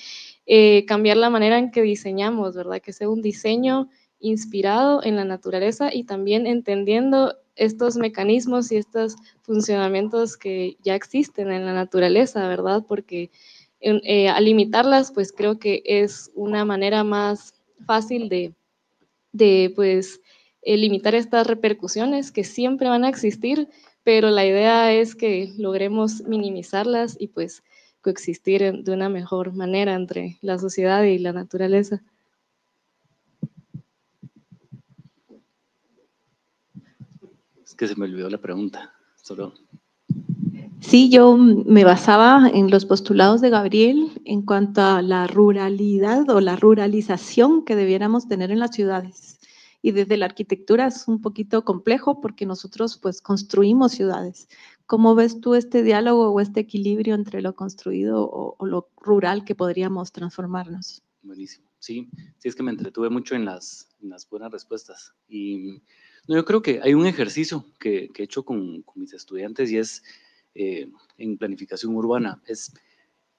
eh, cambiar la manera en que diseñamos, ¿verdad? Que sea un diseño inspirado en la naturaleza y también entendiendo estos mecanismos y estos funcionamientos que ya existen en la naturaleza, ¿verdad? Porque eh, al limitarlas, pues creo que es una manera más fácil de, de pues, eh, limitar estas repercusiones que siempre van a existir, pero la idea es que logremos minimizarlas y pues coexistir de una mejor manera entre la sociedad y la naturaleza. Es que se me olvidó la pregunta, solo... Sí, yo me basaba en los postulados de Gabriel en cuanto a la ruralidad o la ruralización que debiéramos tener en las ciudades. Y desde la arquitectura es un poquito complejo porque nosotros pues construimos ciudades. ¿Cómo ves tú este diálogo o este equilibrio entre lo construido o, lo rural que podríamos transformarnos? Buenísimo. Sí, sí es que me entretuve mucho en las, las buenas respuestas. Y no, yo creo que hay un ejercicio que, he hecho con, mis estudiantes y es eh, en planificación urbana. Es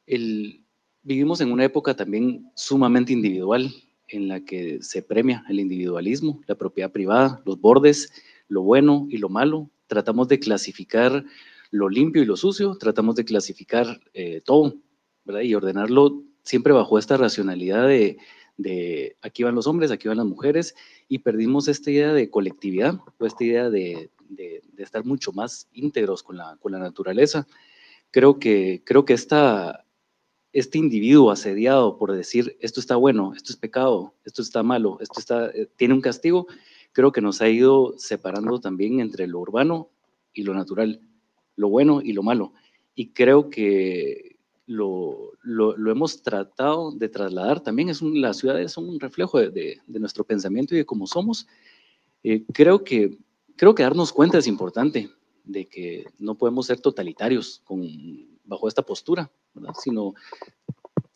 el, vivimos en una época también sumamente individual en la que se premia el individualismo, la propiedad privada, los bordes, lo bueno y lo malo. Tratamos de clasificar lo limpio y lo sucio, tratamos de clasificar eh, todo y ordenarlo siempre bajo esta racionalidad de, de aquí van los hombres, aquí van las mujeres, y perdimos esta idea de colectividad, esta idea de, de, de estar mucho más íntegros con la, con la naturaleza. Creo que, creo que esta, este individuo asediado por decir esto está bueno, esto es pecado, esto está malo, esto está, eh, tiene un castigo, creo que nos ha ido separando también entre lo urbano y lo natural, lo bueno y lo malo. Y creo que lo, hemos tratado de trasladar también. Es las ciudades son un reflejo de, nuestro pensamiento y de cómo somos. Eh, creo, que, creo que darnos cuenta es importante de que no podemos ser totalitarios con bajo esta postura, sino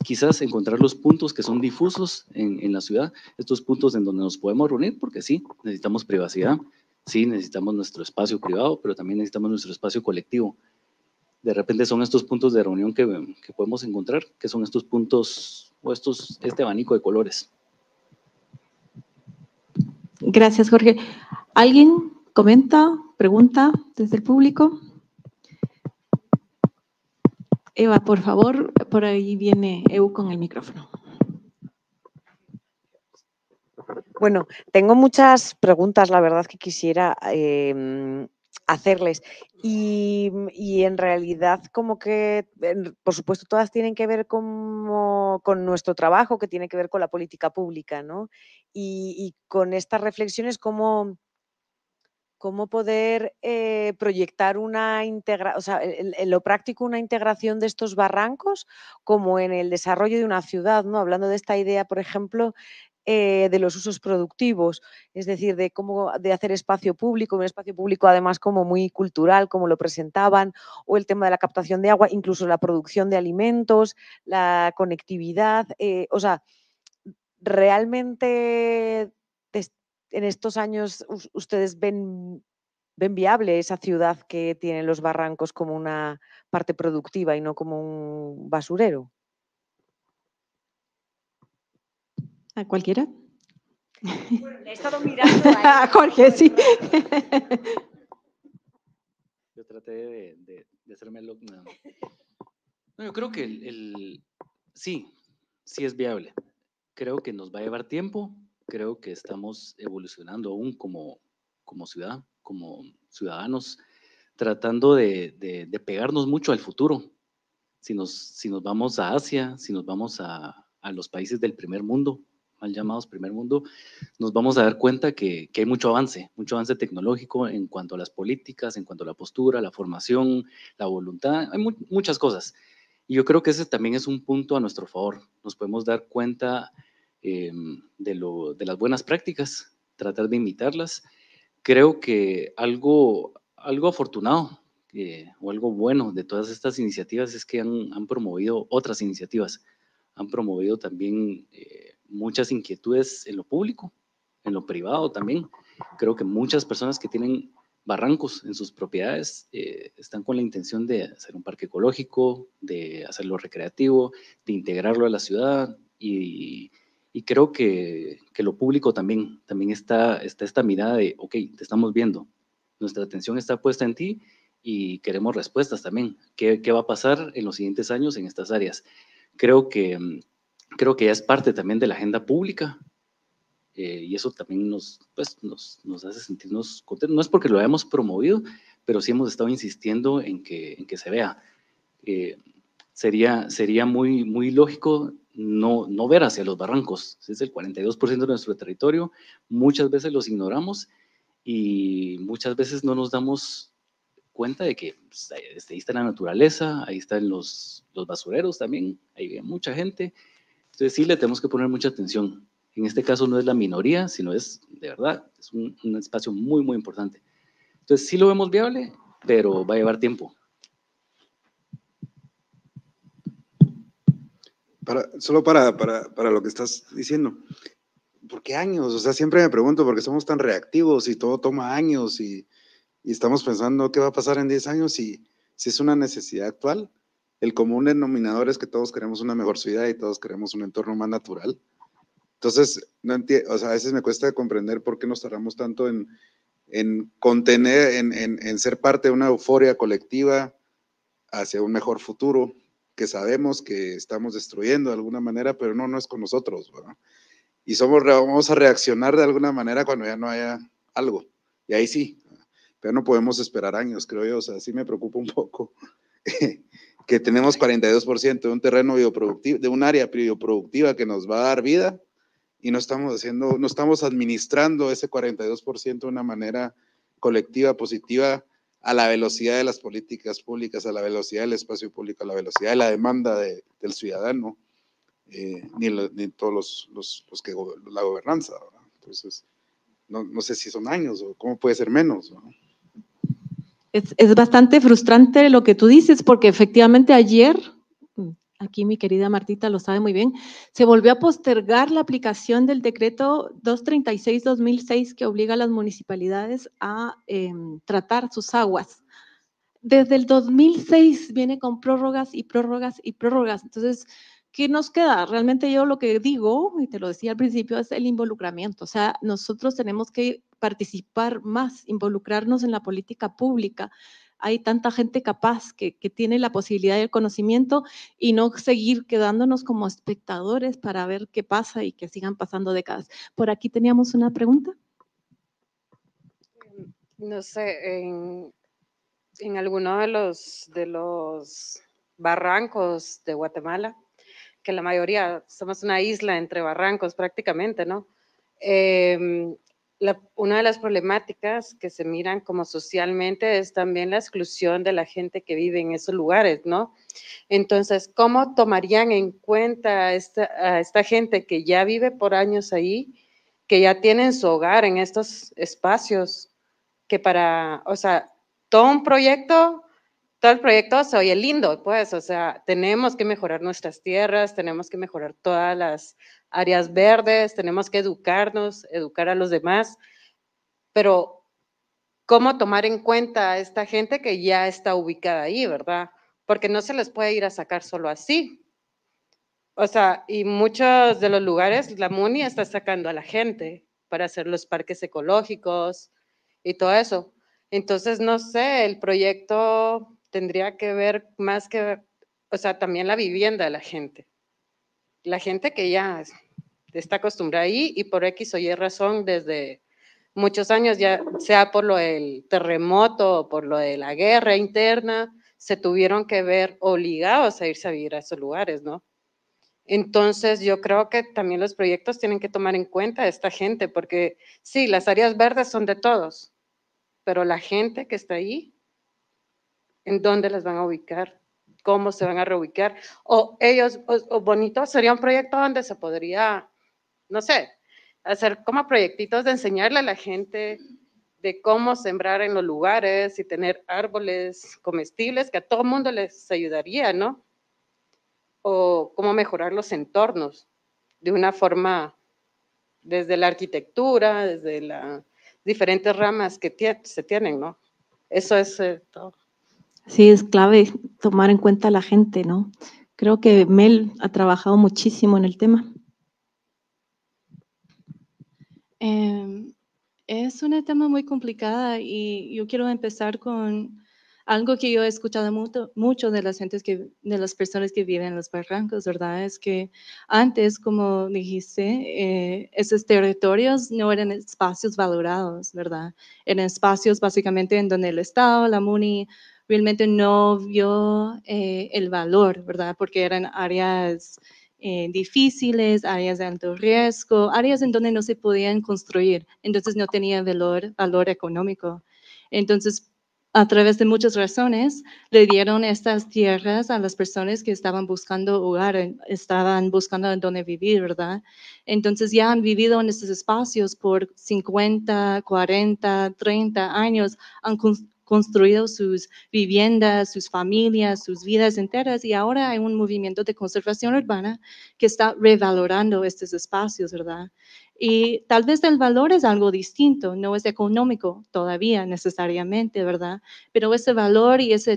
quizás encontrar los puntos que son difusos en, la ciudad, estos puntos en donde nos podemos reunir, porque sí, necesitamos privacidad, sí, necesitamos nuestro espacio privado, pero también necesitamos nuestro espacio colectivo. De repente son estos puntos de reunión que, que podemos encontrar, que son estos puntos o estos, este abanico de colores. Gracias, Jorge. ¿Alguien comenta, pregunta desde el público? Eva, por favor, por ahí viene Eu con el micrófono. Bueno, tengo muchas preguntas, la verdad, que quisiera em, hacerles. Y, en realidad, como que, por supuesto, todas tienen que ver con nuestro trabajo, que tiene que ver con la política pública, ¿no? Y, y con estas reflexiones, ¿cómo, cómo poder eh, proyectar una integración, en, lo práctico una integración de estos barrancos como en el desarrollo de una ciudad, ¿no? Hablando de esta idea, por ejemplo, eh, de los usos productivos, es decir, de cómo de hacer espacio público, un espacio público además como muy cultural, como lo presentaban, o el tema de la captación de agua, incluso la producción de alimentos, la conectividad, eh, o sea, realmente en estos años ustedes ven, ven viable esa ciudad que tiene los barrancos como una parte productiva y no como un basurero? ¿A cualquiera? he estado mirando a, Jorge, sí. Yo traté de, hacerme el no. yo creo que el, sí, sí es viable. Creo que nos va a llevar tiempo, creo que estamos evolucionando aún como, como ciudad, como ciudadanos, tratando de, de, pegarnos mucho al futuro. Si nos, si nos vamos a Asia, si nos vamos a, a, los países del primer mundo, mal llamados primer mundo, nos vamos a dar cuenta que, que hay mucho avance, mucho avance tecnológico en cuanto a las políticas, en cuanto a la postura, la formación, la voluntad, hay muchas cosas. Y yo creo que ese también es un punto a nuestro favor. Nos podemos dar cuenta Em, de, las buenas prácticas, tratar de imitarlas. Creo que algo, algo afortunado eh, o algo bueno de todas estas iniciativas es que han, promovido otras iniciativas, han promovido también eh, muchas inquietudes en lo público, en lo privado también. Creo que muchas personas que tienen barrancos en sus propiedades eh, están con la intención de hacer un parque ecológico, de hacerlo recreativo, de integrarlo a la ciudad y, y creo que, que lo público también, también está, está esta mirada de, ok, te estamos viendo, nuestra atención está puesta en ti y queremos respuestas también. ¿Qué, ¿Qué, va a pasar en los siguientes años en estas áreas? Creo que, creo que ya es parte también de la agenda pública eh, y eso también nos, pues, nos, nos, hace sentirnos contentos. No es porque lo hayamos promovido, pero sí hemos estado insistiendo en que, en que se vea. Eh, sería sería muy, muy lógico no, no ver hacia los barrancos. es el 42% de nuestro territorio. Muchas veces los ignoramos y muchas veces no nos damos cuenta de que pues, este, ahí está la naturaleza, ahí están los, los basureros también, ahí viene mucha gente. Entonces sí le tenemos que poner mucha atención. En este caso no es la minoría, sino es, de verdad, es un, un espacio muy, muy importante. Entonces sí lo vemos viable, pero va a llevar tiempo. solo para, lo que estás diciendo. ¿Por qué años? O sea, siempre me pregunto por qué somos tan reactivos y todo toma años y, estamos pensando qué va a pasar en 10 años y si es una necesidad actual. El común denominador es que todos queremos una mejor ciudad y todos queremos un entorno más natural. Entonces, no o a veces me cuesta comprender por qué nos tardamos tanto en, contener, en ser parte de una euforia colectiva hacia un mejor futuro que sabemos que estamos destruyendo de alguna manera, pero no, no es con nosotros, Y somos, vamos a reaccionar de alguna manera cuando ya no haya algo. Y ahí sí, pero no podemos esperar años, creo yo. O sea, sí me preocupa un poco que tenemos 42% de un terreno bioproductivo, de un área bioproductiva que nos va a dar vida y no estamos haciendo, no estamos administrando ese 42% de una manera colectiva, positiva, a la velocidad de las políticas públicas, a la velocidad del espacio público, a la velocidad de la demanda del ciudadano, eh, ni, todos los, que la gobernanza. Entonces, no, sé si son años o cómo puede ser menos. Es, es, bastante frustrante lo que tú dices, porque efectivamente ayer aquí mi querida Martita lo sabe muy bien, se volvió a postergar la aplicación del decreto 236-2006 que obliga a las municipalidades a em, tratar sus aguas. Desde el 2006 viene con prórrogas y prórrogas y prórrogas. Entonces, ¿qué nos queda? Realmente yo lo que digo, y te lo decía al principio, es el involucramiento. O sea, nosotros tenemos que participar más, involucrarnos en la política pública hay tanta gente capaz que, tiene la posibilidad del conocimiento y no seguir quedándonos como espectadores para ver qué pasa y que sigan pasando décadas. Por aquí teníamos una pregunta. Em, no sé, en, en alguno de los, de los barrancos de Guatemala, que la mayoría somos una isla entre barrancos prácticamente, ¿no? Em, una de las problemáticas que se miran como socialmente es también la exclusión de la gente que vive en esos lugares, ¿no? Entonces, ¿cómo tomarían en cuenta esta, a esta gente que ya vive por años ahí, que ya tienen su hogar en estos espacios? Que para, o sea, todo un proyecto, todo el proyecto se oye lindo, pues, o sea, tenemos que mejorar nuestras tierras, tenemos que mejorar todas las áreas verdes, tenemos que educarnos, educar a los demás, pero ¿cómo tomar en cuenta a esta gente que ya está ubicada ahí, verdad? Porque no se les puede ir a sacar solo así. O sea, y muchos de los lugares, la MUNI está sacando a la gente para hacer los parques ecológicos y todo eso. Entonces, no sé, el proyecto tendría que ver más que, o sea, también la vivienda de la gente. La gente que ya está acostumbrada ahí y por X o Y razón desde muchos años, ya sea por lo del terremoto o por lo de la guerra interna, se tuvieron que ver obligados a irse a vivir a esos lugares, ¿no? Entonces, yo creo que también los proyectos tienen que tomar en cuenta a esta gente, porque sí, las áreas verdes son de todos, pero la gente que está ahí, ¿en dónde las van a ubicar? ¿Cómo se van a reubicar? O ellos, o, o bonito, sería un proyecto donde se podría no sé, hacer como proyectitos de enseñarle a la gente de cómo sembrar en los lugares y tener árboles comestibles que a todo mundo les ayudaría, ¿no? O cómo mejorar los entornos de una forma desde la arquitectura, desde las diferentes ramas que se tienen, ¿no? Eso es eh, todo. Sí, es clave tomar en cuenta a la gente, ¿no? Creo que Mel ha trabajado muchísimo en el tema. Em, es un tema muy complicado y yo quiero empezar con algo que yo he escuchado mucho, de las personas que viven en los barrancos, ¿verdad? Es que antes, como dijiste, eh, esos territorios no eran espacios valorados, ¿verdad? Eran espacios básicamente en donde el Estado, la MUNI, realmente no vio eh, el valor, ¿verdad? Porque eran áreas eh, difíciles, áreas de alto riesgo, áreas en donde no se podían construir, entonces no tenía valor, valor económico. Entonces, a través de muchas razones, le dieron estas tierras a las personas que estaban buscando hogar, estaban buscando dónde vivir, ¿verdad? Entonces ya han vivido en estos espacios por 50, 40, 30 años, han, construido sus viviendas, sus familias, sus vidas enteras y ahora hay un movimiento de conservación urbana que está revalorando estos espacios, ¿verdad? Y tal vez el valor es algo distinto, no es económico todavía necesariamente, ¿verdad? Pero ese valor y esa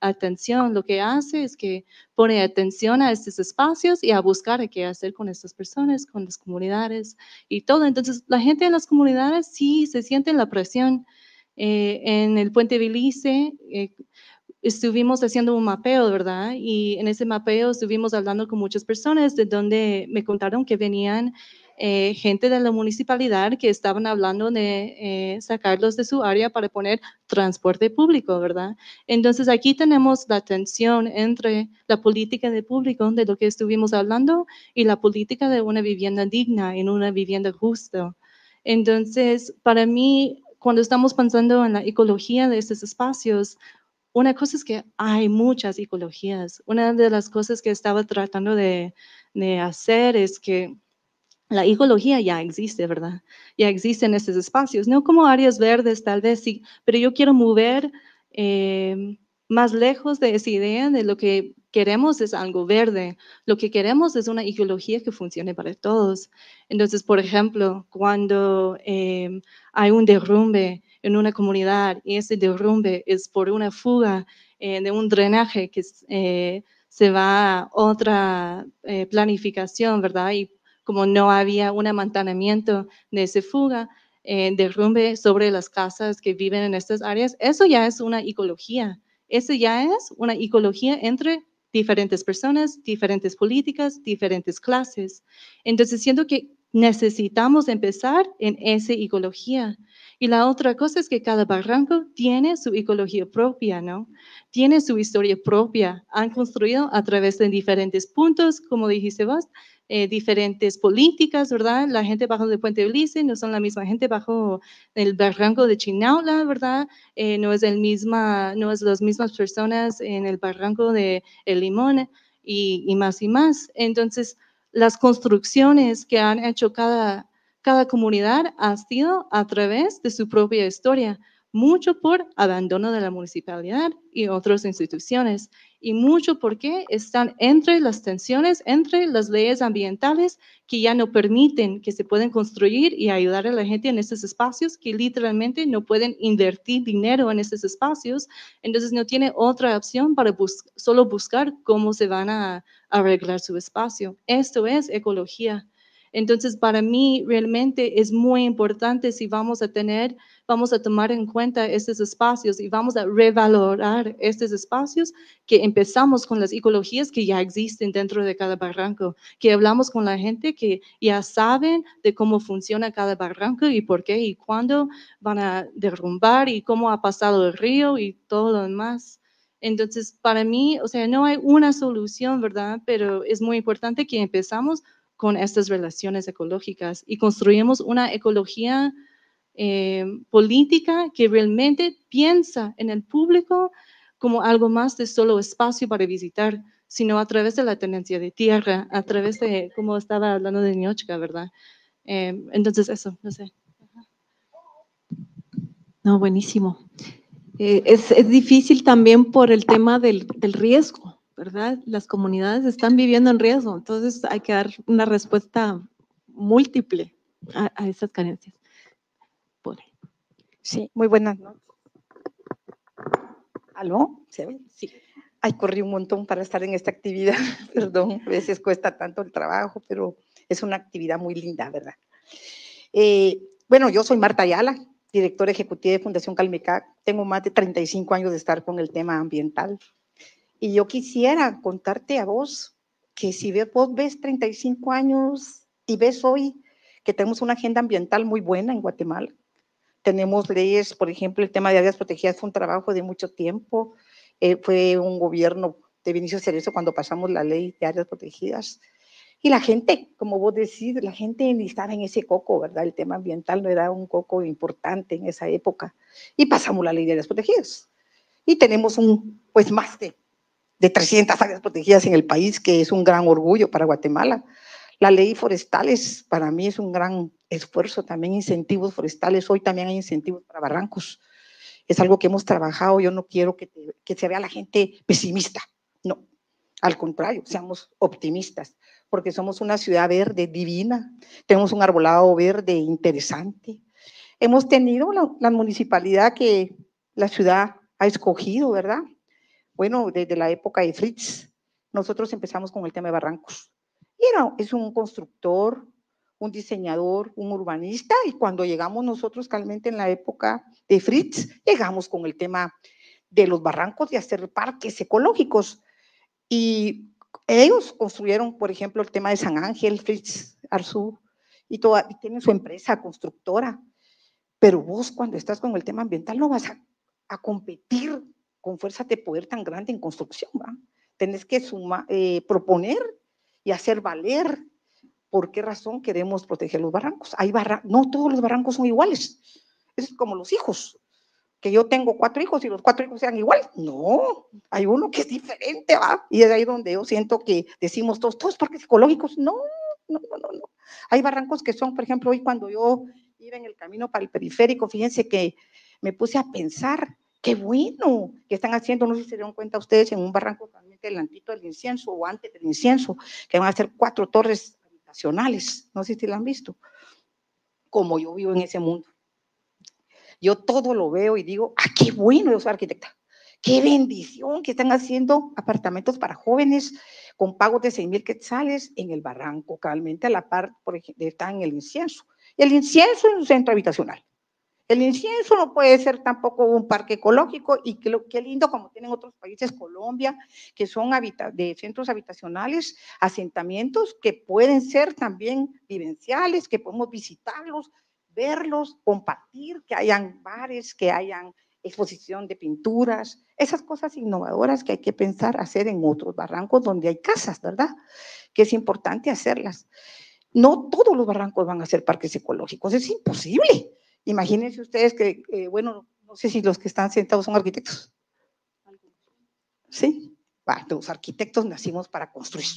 atención lo que hace es que pone atención a estos espacios y a buscar qué hacer con estas personas, con las comunidades y todo. Entonces, la gente en las comunidades sí se siente la presión eh, en el puente Belice eh, estuvimos haciendo un mapeo, ¿verdad? Y en ese mapeo estuvimos hablando con muchas personas de donde me contaron que venían eh, gente de la municipalidad que estaban hablando de sacarlos de su área para poner transporte público, ¿verdad? Entonces aquí tenemos la tensión entre la política de público, de lo que estuvimos hablando, y la política de una vivienda digna, en una vivienda justa. Entonces, para mí, cuando estamos pensando en la ecología de estos espacios, una cosa es que hay muchas ecologías. Una de las cosas que estaba tratando de, hacer es que la ecología ya existe, ¿verdad? Ya existe en estos espacios, no como áreas verdes tal vez, sí, pero yo quiero mover eh, más lejos de esa idea de lo que queremos es algo verde, lo que queremos es una ecología que funcione para todos. Entonces, por ejemplo, cuando em, hay un derrumbe en una comunidad y ese derrumbe es por una fuga eh, de un drenaje que eh, se va a otra eh, planificación, ¿verdad? Y como no había un amantanamiento de esa fuga, derrumbe sobre las casas que viven en estas áreas, eso ya es una ecología. Ese ya es una ecología entre diferentes personas, diferentes políticas, diferentes clases. Entonces, siento que necesitamos empezar en esa ecología. Y la otra cosa es que cada barranco tiene su ecología propia, ¿no? Tiene su historia propia. Han construido a través de diferentes puntos, como dijiste vos, eh, diferentes políticas, ¿verdad? La gente bajo el puente Belice no son la misma gente bajo el barranco de Chinaula, ¿verdad? Eh, no es el misma, no es las mismas personas en el barranco de el Limón y, y más y más. Entonces, las construcciones que han hecho cada, cada comunidad ha sido a través de su propia historia mucho por abandono de la municipalidad y otras instituciones, y mucho porque están entre las tensiones, entre las leyes ambientales que ya no permiten que se puedan construir y ayudar a la gente en estos espacios, que literalmente no pueden invertir dinero en estos espacios, entonces no tiene otra opción para solo buscar cómo se van a arreglar su espacio. Esto es ecología entonces, para mí realmente es muy importante si vamos a tener, vamos a tomar en cuenta estos espacios y vamos a revalorar estos espacios que empezamos con las ecologías que ya existen dentro de cada barranco, que hablamos con la gente que ya saben de cómo funciona cada barranco y por qué y cuándo van a derrumbar y cómo ha pasado el río y todo lo demás. Entonces, para mí, o sea, no hay una solución, ¿verdad? Pero es muy importante que empezamos con estas relaciones ecológicas y construimos una ecología eh, política que realmente piensa en el público como algo más de solo espacio para visitar, sino a través de la tenencia de tierra, a través de, como estaba hablando de Ñochka, ¿verdad? Eh, entonces, eso, no sé. No, buenísimo. Eh, es, difícil también por el tema del riesgo, ¿verdad? Las comunidades están viviendo en riesgo, entonces hay que dar una respuesta múltiple a, esas carencias. Sí, muy buenas noches. ¿Aló? ¿Se ve? Sí. Ay, corrí un montón para estar en esta actividad, perdón, a veces cuesta tanto el trabajo, pero es una actividad muy linda, ¿verdad? Eh, bueno, yo soy Marta Ayala, directora ejecutiva de Fundación Calmecac. Tengo más de 35 años de estar con el tema ambiental. Y yo quisiera contarte a vos que si vos ves 35 años y ves hoy que tenemos una agenda ambiental muy buena en Guatemala, tenemos leyes, por ejemplo, el tema de áreas protegidas fue un trabajo de mucho tiempo, eh, fue un gobierno de Vinicio Cerezo cuando pasamos la ley de áreas protegidas. Y la gente, como vos decís, la gente ni estaba en ese coco, ¿verdad? El tema ambiental no era un coco importante en esa época. Y pasamos la ley de áreas protegidas. Y tenemos un, pues, más de de 300 áreas protegidas en el país, que es un gran orgullo para Guatemala. La ley forestal es para mí es un gran esfuerzo, también incentivos forestales. Hoy también hay incentivos para barrancos. Es algo que hemos trabajado. Yo no quiero que, se vea la gente pesimista. No, al contrario, seamos optimistas, porque somos una ciudad verde divina. Tenemos un arbolado verde interesante. Hemos tenido la municipalidad que la ciudad ha escogido, ¿verdad? Bueno, desde la época de Fritz, nosotros empezamos con el tema de barrancos. Y era, es un constructor, un diseñador, un urbanista, y cuando llegamos nosotros realmente en la época de Fritz, llegamos con el tema de los barrancos y hacer parques ecológicos. Y ellos construyeron, por ejemplo, el tema de San Ángel, Fritz Arzú, y, toda, tienen su empresa constructora. Pero vos cuando estás con el tema ambiental no vas a competir con fuerzas de poder tan grande en construcción, ¿va? Tenés que eh, proponer y hacer valer por qué razón queremos proteger los barrancos. Hay no todos los barrancos son iguales. Es como los hijos, que yo tengo cuatro hijos y los cuatro hijos sean iguales. No, hay uno que es diferente, ¿va? Y es ahí donde yo siento que decimos todos, todos parques ecológicos. No, no, no, no. Hay barrancos que son, por ejemplo, hoy cuando yo iba en el camino para el periférico, fíjense que me puse a pensar qué bueno que están haciendo, no sé si se dieron cuenta ustedes, en un barranco también delantito del incienso o antes del incienso, que van a hacer cuatro torres habitacionales, no sé si lo han visto, como yo vivo en ese mundo. Yo todo lo veo y digo, ah, qué bueno, yo soy arquitecta. Qué bendición que están haciendo apartamentos para jóvenes con pagos de 6 mil quetzales en el barranco, calmente a la par por ejemplo, en el incienso. Y el incienso es un centro habitacional. El incienso no puede ser tampoco un parque ecológico y qué, lindo como tienen otros países, Colombia, que son de centros habitacionales, asentamientos que pueden ser también vivenciales, que podemos visitarlos, verlos, compartir, que hayan bares, que hayan exposición de pinturas, esas cosas innovadoras que hay que pensar hacer en otros barrancos donde hay casas, ¿verdad? Que es importante hacerlas. No todos los barrancos van a ser parques ecológicos, es imposible. Imagínense ustedes que, bueno, no sé si los que están sentados son arquitectos. ¿Sí? bueno, los arquitectos nacimos para construir,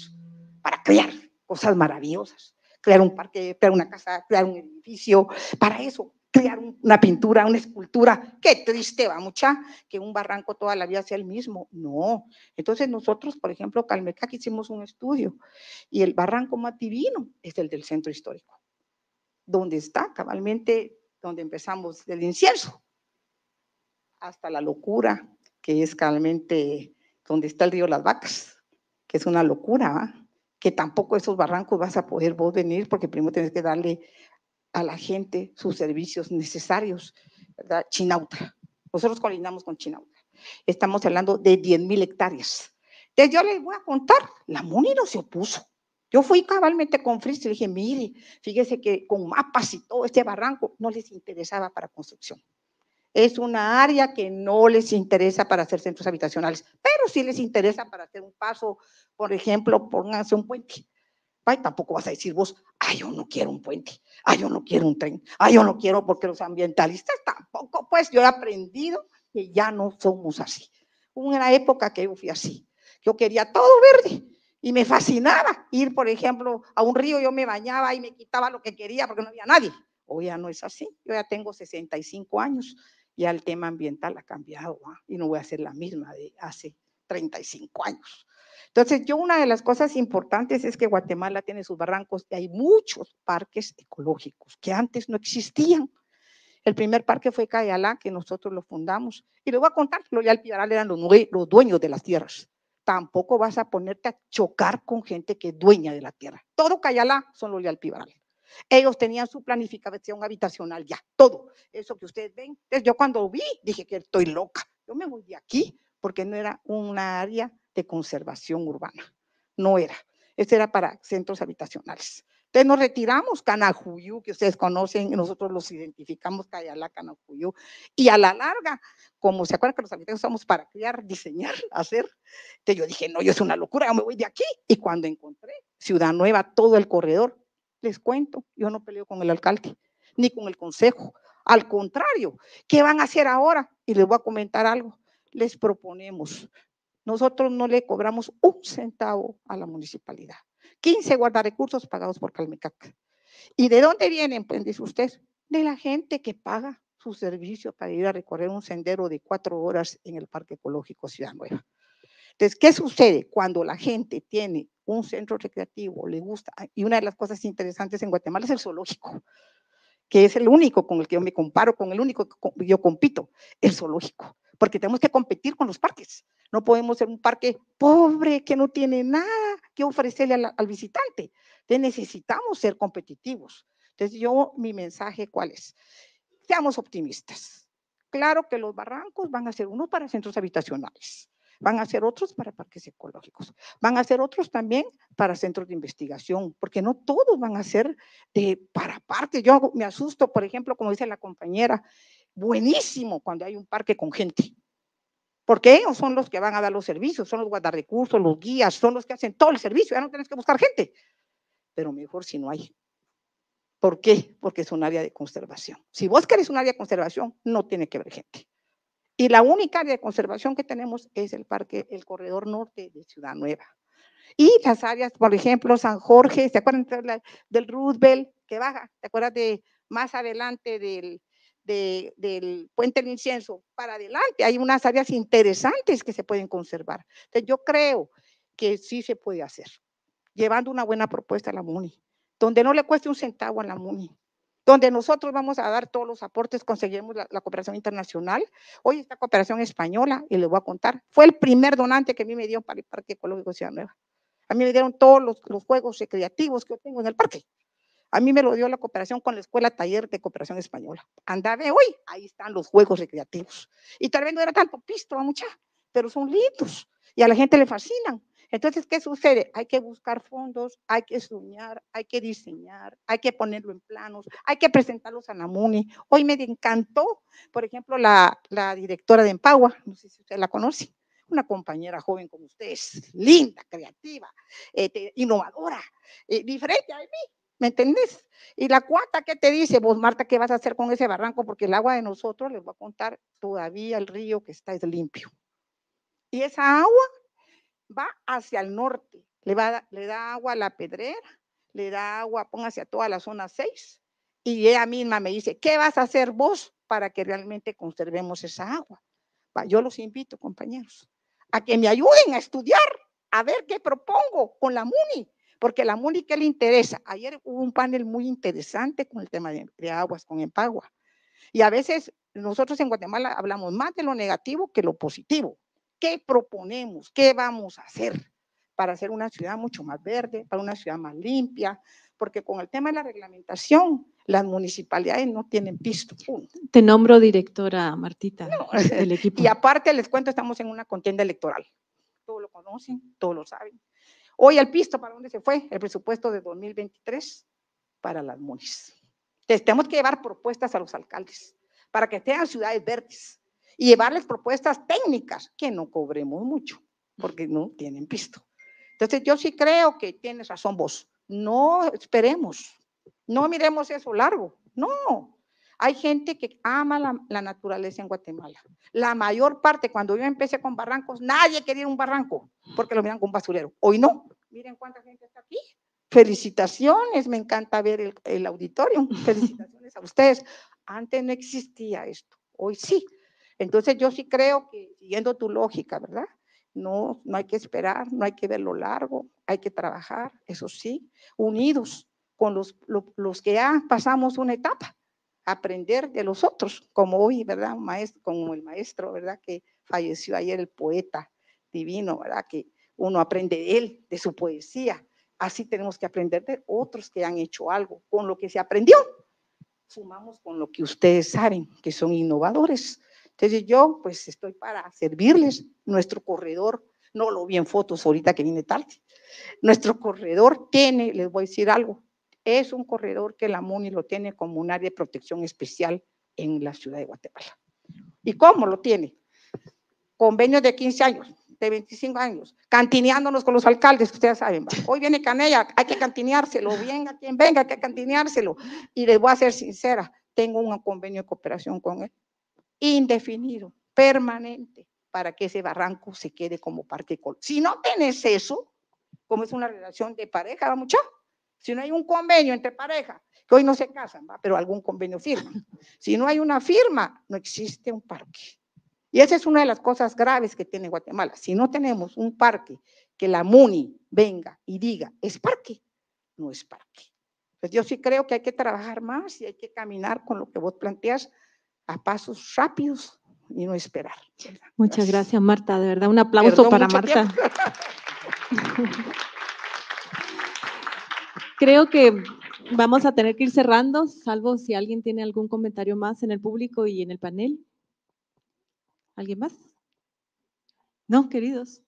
para crear cosas maravillosas. Crear un parque, crear una casa, crear un edificio. Para eso, crear una pintura, una escultura. Qué triste vamos mucha, que un barranco toda la vida sea el mismo. No. Entonces nosotros, por ejemplo, Calmecac hicimos un estudio y el barranco más divino es el del centro histórico, donde está cabalmente donde empezamos del incienso hasta la locura, que es realmente donde está el río Las Vacas, que es una locura, que tampoco esos barrancos vas a poder vos venir porque primero tienes que darle a la gente sus servicios necesarios, ¿verdad? Chinauta. Nosotros colindamos con Chinauta. Estamos hablando de 10 mil hectáreas. Entonces yo les voy a contar, la MUNI no se opuso. Yo fui cabalmente con Fritz y le dije, mire, fíjese que con mapas y todo este barranco no les interesaba para construcción. Es una área que no les interesa para hacer centros habitacionales, pero sí les interesa para hacer un paso, por ejemplo, pónganse un puente. Ay, tampoco vas a decir vos, ay, yo no quiero un puente, ay, yo no quiero un tren, ay, yo no quiero porque los ambientalistas tampoco, pues yo he aprendido que ya no somos así. Hubo una época que yo fui así, yo quería todo verde, y me fascinaba ir, por ejemplo, a un río, yo me bañaba y me quitaba lo que quería porque no había nadie. Hoy ya no es así, yo ya tengo 65 años, ya el tema ambiental ha cambiado y no voy a ser la misma de hace 35 años. Entonces, yo una de las cosas importantes es que Guatemala tiene sus barrancos y hay muchos parques ecológicos que antes no existían. El primer parque fue Cayalá, que nosotros lo fundamos. Y les voy a contar, ya el Piaral eran los, los dueños de las tierras tampoco vas a ponerte a chocar con gente que es dueña de la tierra. Todo Cayala son los de Alpibaral. Ellos tenían su planificación habitacional ya, todo eso que ustedes ven. yo cuando vi dije que estoy loca. Yo me voy de aquí porque no era una área de conservación urbana, no era. Este era para centros habitacionales. Entonces nos retiramos Canajuyú, que ustedes conocen, nosotros los identificamos Cayalá, Canajuyú, y a la larga, como se acuerdan que los habitantes usamos para crear, diseñar, hacer, entonces yo dije, no, yo es una locura, yo me voy de aquí. Y cuando encontré Ciudad Nueva, todo el corredor, les cuento, yo no peleo con el alcalde, ni con el consejo, al contrario, ¿qué van a hacer ahora? Y les voy a comentar algo, les proponemos, nosotros no le cobramos un centavo a la municipalidad 15 recursos pagados por Calmecac. ¿Y de dónde vienen? Pues dice usted, de la gente que paga su servicio para ir a recorrer un sendero de cuatro horas en el Parque Ecológico Ciudad Nueva. Entonces, ¿qué sucede cuando la gente tiene un centro recreativo, le gusta? Ah, y una de las cosas interesantes en Guatemala es el zoológico, que es el único con el que yo me comparo, con el único que yo compito, el zoológico porque tenemos que competir con los parques. No podemos ser un parque pobre que no tiene nada que ofrecerle al, visitante. necesitamos ser competitivos. Entonces yo, mi mensaje, ¿cuál es? Seamos optimistas. Claro que los barrancos van a ser unos para centros habitacionales, van a ser otros para parques ecológicos, van a ser otros también para centros de investigación, porque no todos van a ser para parte. Yo me asusto, por ejemplo, como dice la compañera, buenísimo cuando hay un parque con gente. Porque ellos son los que van a dar los servicios, son los recursos los guías, son los que hacen todo el servicio, ya no tienes que buscar gente. Pero mejor si no hay. ¿Por qué? Porque es un área de conservación. Si vos querés un área de conservación, no tiene que haber gente. Y la única área de conservación que tenemos es el parque, el corredor norte de Ciudad Nueva. Y las áreas, por ejemplo, San Jorge, ¿se acuerdan del Roosevelt que baja? te acuerdas de más adelante del, del puente del incienso para adelante, hay unas áreas interesantes que se pueden conservar. Entonces yo creo que sí se puede hacer, llevando una buena propuesta a la MUNI, donde no le cueste un centavo a la MUNI, donde nosotros vamos a dar todos los aportes, conseguimos la, cooperación internacional. Hoy esta cooperación española, y les voy a contar, fue el primer donante que a mí me dio para el Parque Ecológico de Ciudad Nueva. A mí me dieron todos los, los juegos recreativos que yo tengo en el parque. A mí me lo dio la cooperación con la Escuela Taller de Cooperación Española. Andaba hoy, eh, ahí están los juegos recreativos. Y tal vez no era tanto pisto, mucha, pero son lindos y a la gente le fascinan. Entonces, ¿qué sucede? Hay que buscar fondos, hay que soñar, hay que diseñar, hay que ponerlo en planos, hay que presentarlo a Namuni. Hoy me encantó, por ejemplo, la, directora de Empagua, no sé si usted la conoce, una compañera joven como usted, linda, creativa, este, innovadora, eh, diferente a mí. ¿Me entendés? Y la cuata, que te dice, vos Marta, ¿qué vas a hacer con ese barranco? Porque el agua de nosotros, les va a contar, todavía el río que está es limpio. Y esa agua va hacia el norte, le, va, le da agua a la pedrera, le da agua, póngase a toda la zona 6. Y ella misma me dice, ¿qué vas a hacer vos para que realmente conservemos esa agua? Va, yo los invito, compañeros, a que me ayuden a estudiar, a ver qué propongo con la MUNI porque la MUNI, le interesa? Ayer hubo un panel muy interesante con el tema de, aguas, con Empagua. Y a veces nosotros en Guatemala hablamos más de lo negativo que lo positivo. ¿Qué proponemos? ¿Qué vamos a hacer para hacer una ciudad mucho más verde, para una ciudad más limpia? Porque con el tema de la reglamentación, las municipalidades no tienen pisto. Te nombro directora Martita del equipo. Y aparte les cuento, estamos en una contienda electoral. Todos lo conocen, todos lo saben. Hoy al pisto, ¿para dónde se fue? El presupuesto de 2023 para las MUNIS. Entonces, tenemos que llevar propuestas a los alcaldes para que sean ciudades verdes y llevarles propuestas técnicas que no cobremos mucho porque no tienen pisto. Entonces, yo sí creo que tienes razón vos. No esperemos, no miremos eso largo, no, hay gente que ama la, naturaleza en Guatemala. La mayor parte, cuando yo empecé con barrancos, nadie quería un barranco porque lo miran con basurero. Hoy no. Miren cuánta gente está aquí. Felicitaciones, me encanta ver el, auditorio. Felicitaciones a ustedes. Antes no existía esto, hoy sí. Entonces yo sí creo que, siguiendo tu lógica, ¿verdad? No, no hay que esperar, no hay que verlo largo, hay que trabajar, eso sí, unidos con los, los que ya pasamos una etapa aprender de los otros, como hoy, ¿verdad? maestro, como el maestro, ¿verdad? Que falleció ayer, el poeta divino, ¿verdad? Que uno aprende de él, de su poesía. Así tenemos que aprender de otros que han hecho algo con lo que se aprendió. Sumamos con lo que ustedes saben, que son innovadores. Entonces yo pues estoy para servirles nuestro corredor. No lo vi en fotos ahorita que viene tarde. Nuestro corredor tiene, les voy a decir algo, es un corredor que la MUNI lo tiene como un área de protección especial en la ciudad de Guatemala. ¿Y cómo lo tiene? Convenios de 15 años, de 25 años, cantineándonos con los alcaldes, ustedes saben, hoy viene Canella, hay que cantineárselo, venga quien venga, hay que cantineárselo. Y les voy a ser sincera, tengo un convenio de cooperación con él, indefinido, permanente, para que ese barranco se quede como parque. Si no tienes eso, como es una relación de pareja, muchacho, si no hay un convenio entre pareja, que hoy no se casan, pero algún convenio firma. Si no hay una firma, no existe un parque. Y esa es una de las cosas graves que tiene Guatemala. Si no tenemos un parque que la MUNI venga y diga, es parque, no es parque. Pues yo sí creo que hay que trabajar más y hay que caminar con lo que vos planteas a pasos rápidos y no esperar. Muchas gracias, Marta. De verdad, un aplauso para Marta. creo que vamos a tener que ir cerrando, salvo si alguien tiene algún comentario más en el público y en el panel. ¿Alguien más? No, queridos.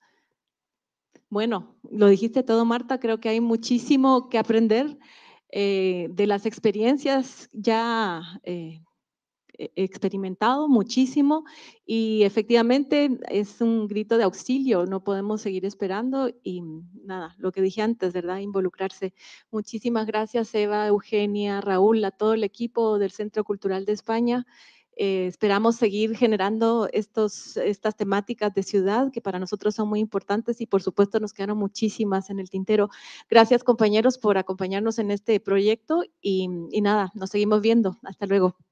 Bueno, lo dijiste todo, Marta. Creo que hay muchísimo que aprender eh, de las experiencias ya eh, experimentado muchísimo y efectivamente es un grito de auxilio, no podemos seguir esperando y nada, lo que dije antes, ¿verdad? Involucrarse. Muchísimas gracias Eva, Eugenia, Raúl, a todo el equipo del Centro Cultural de España. Eh, esperamos seguir generando estos, estas temáticas de ciudad que para nosotros son muy importantes y por supuesto nos quedaron muchísimas en el tintero. Gracias compañeros por acompañarnos en este proyecto y nada, nos seguimos viendo. Hasta luego.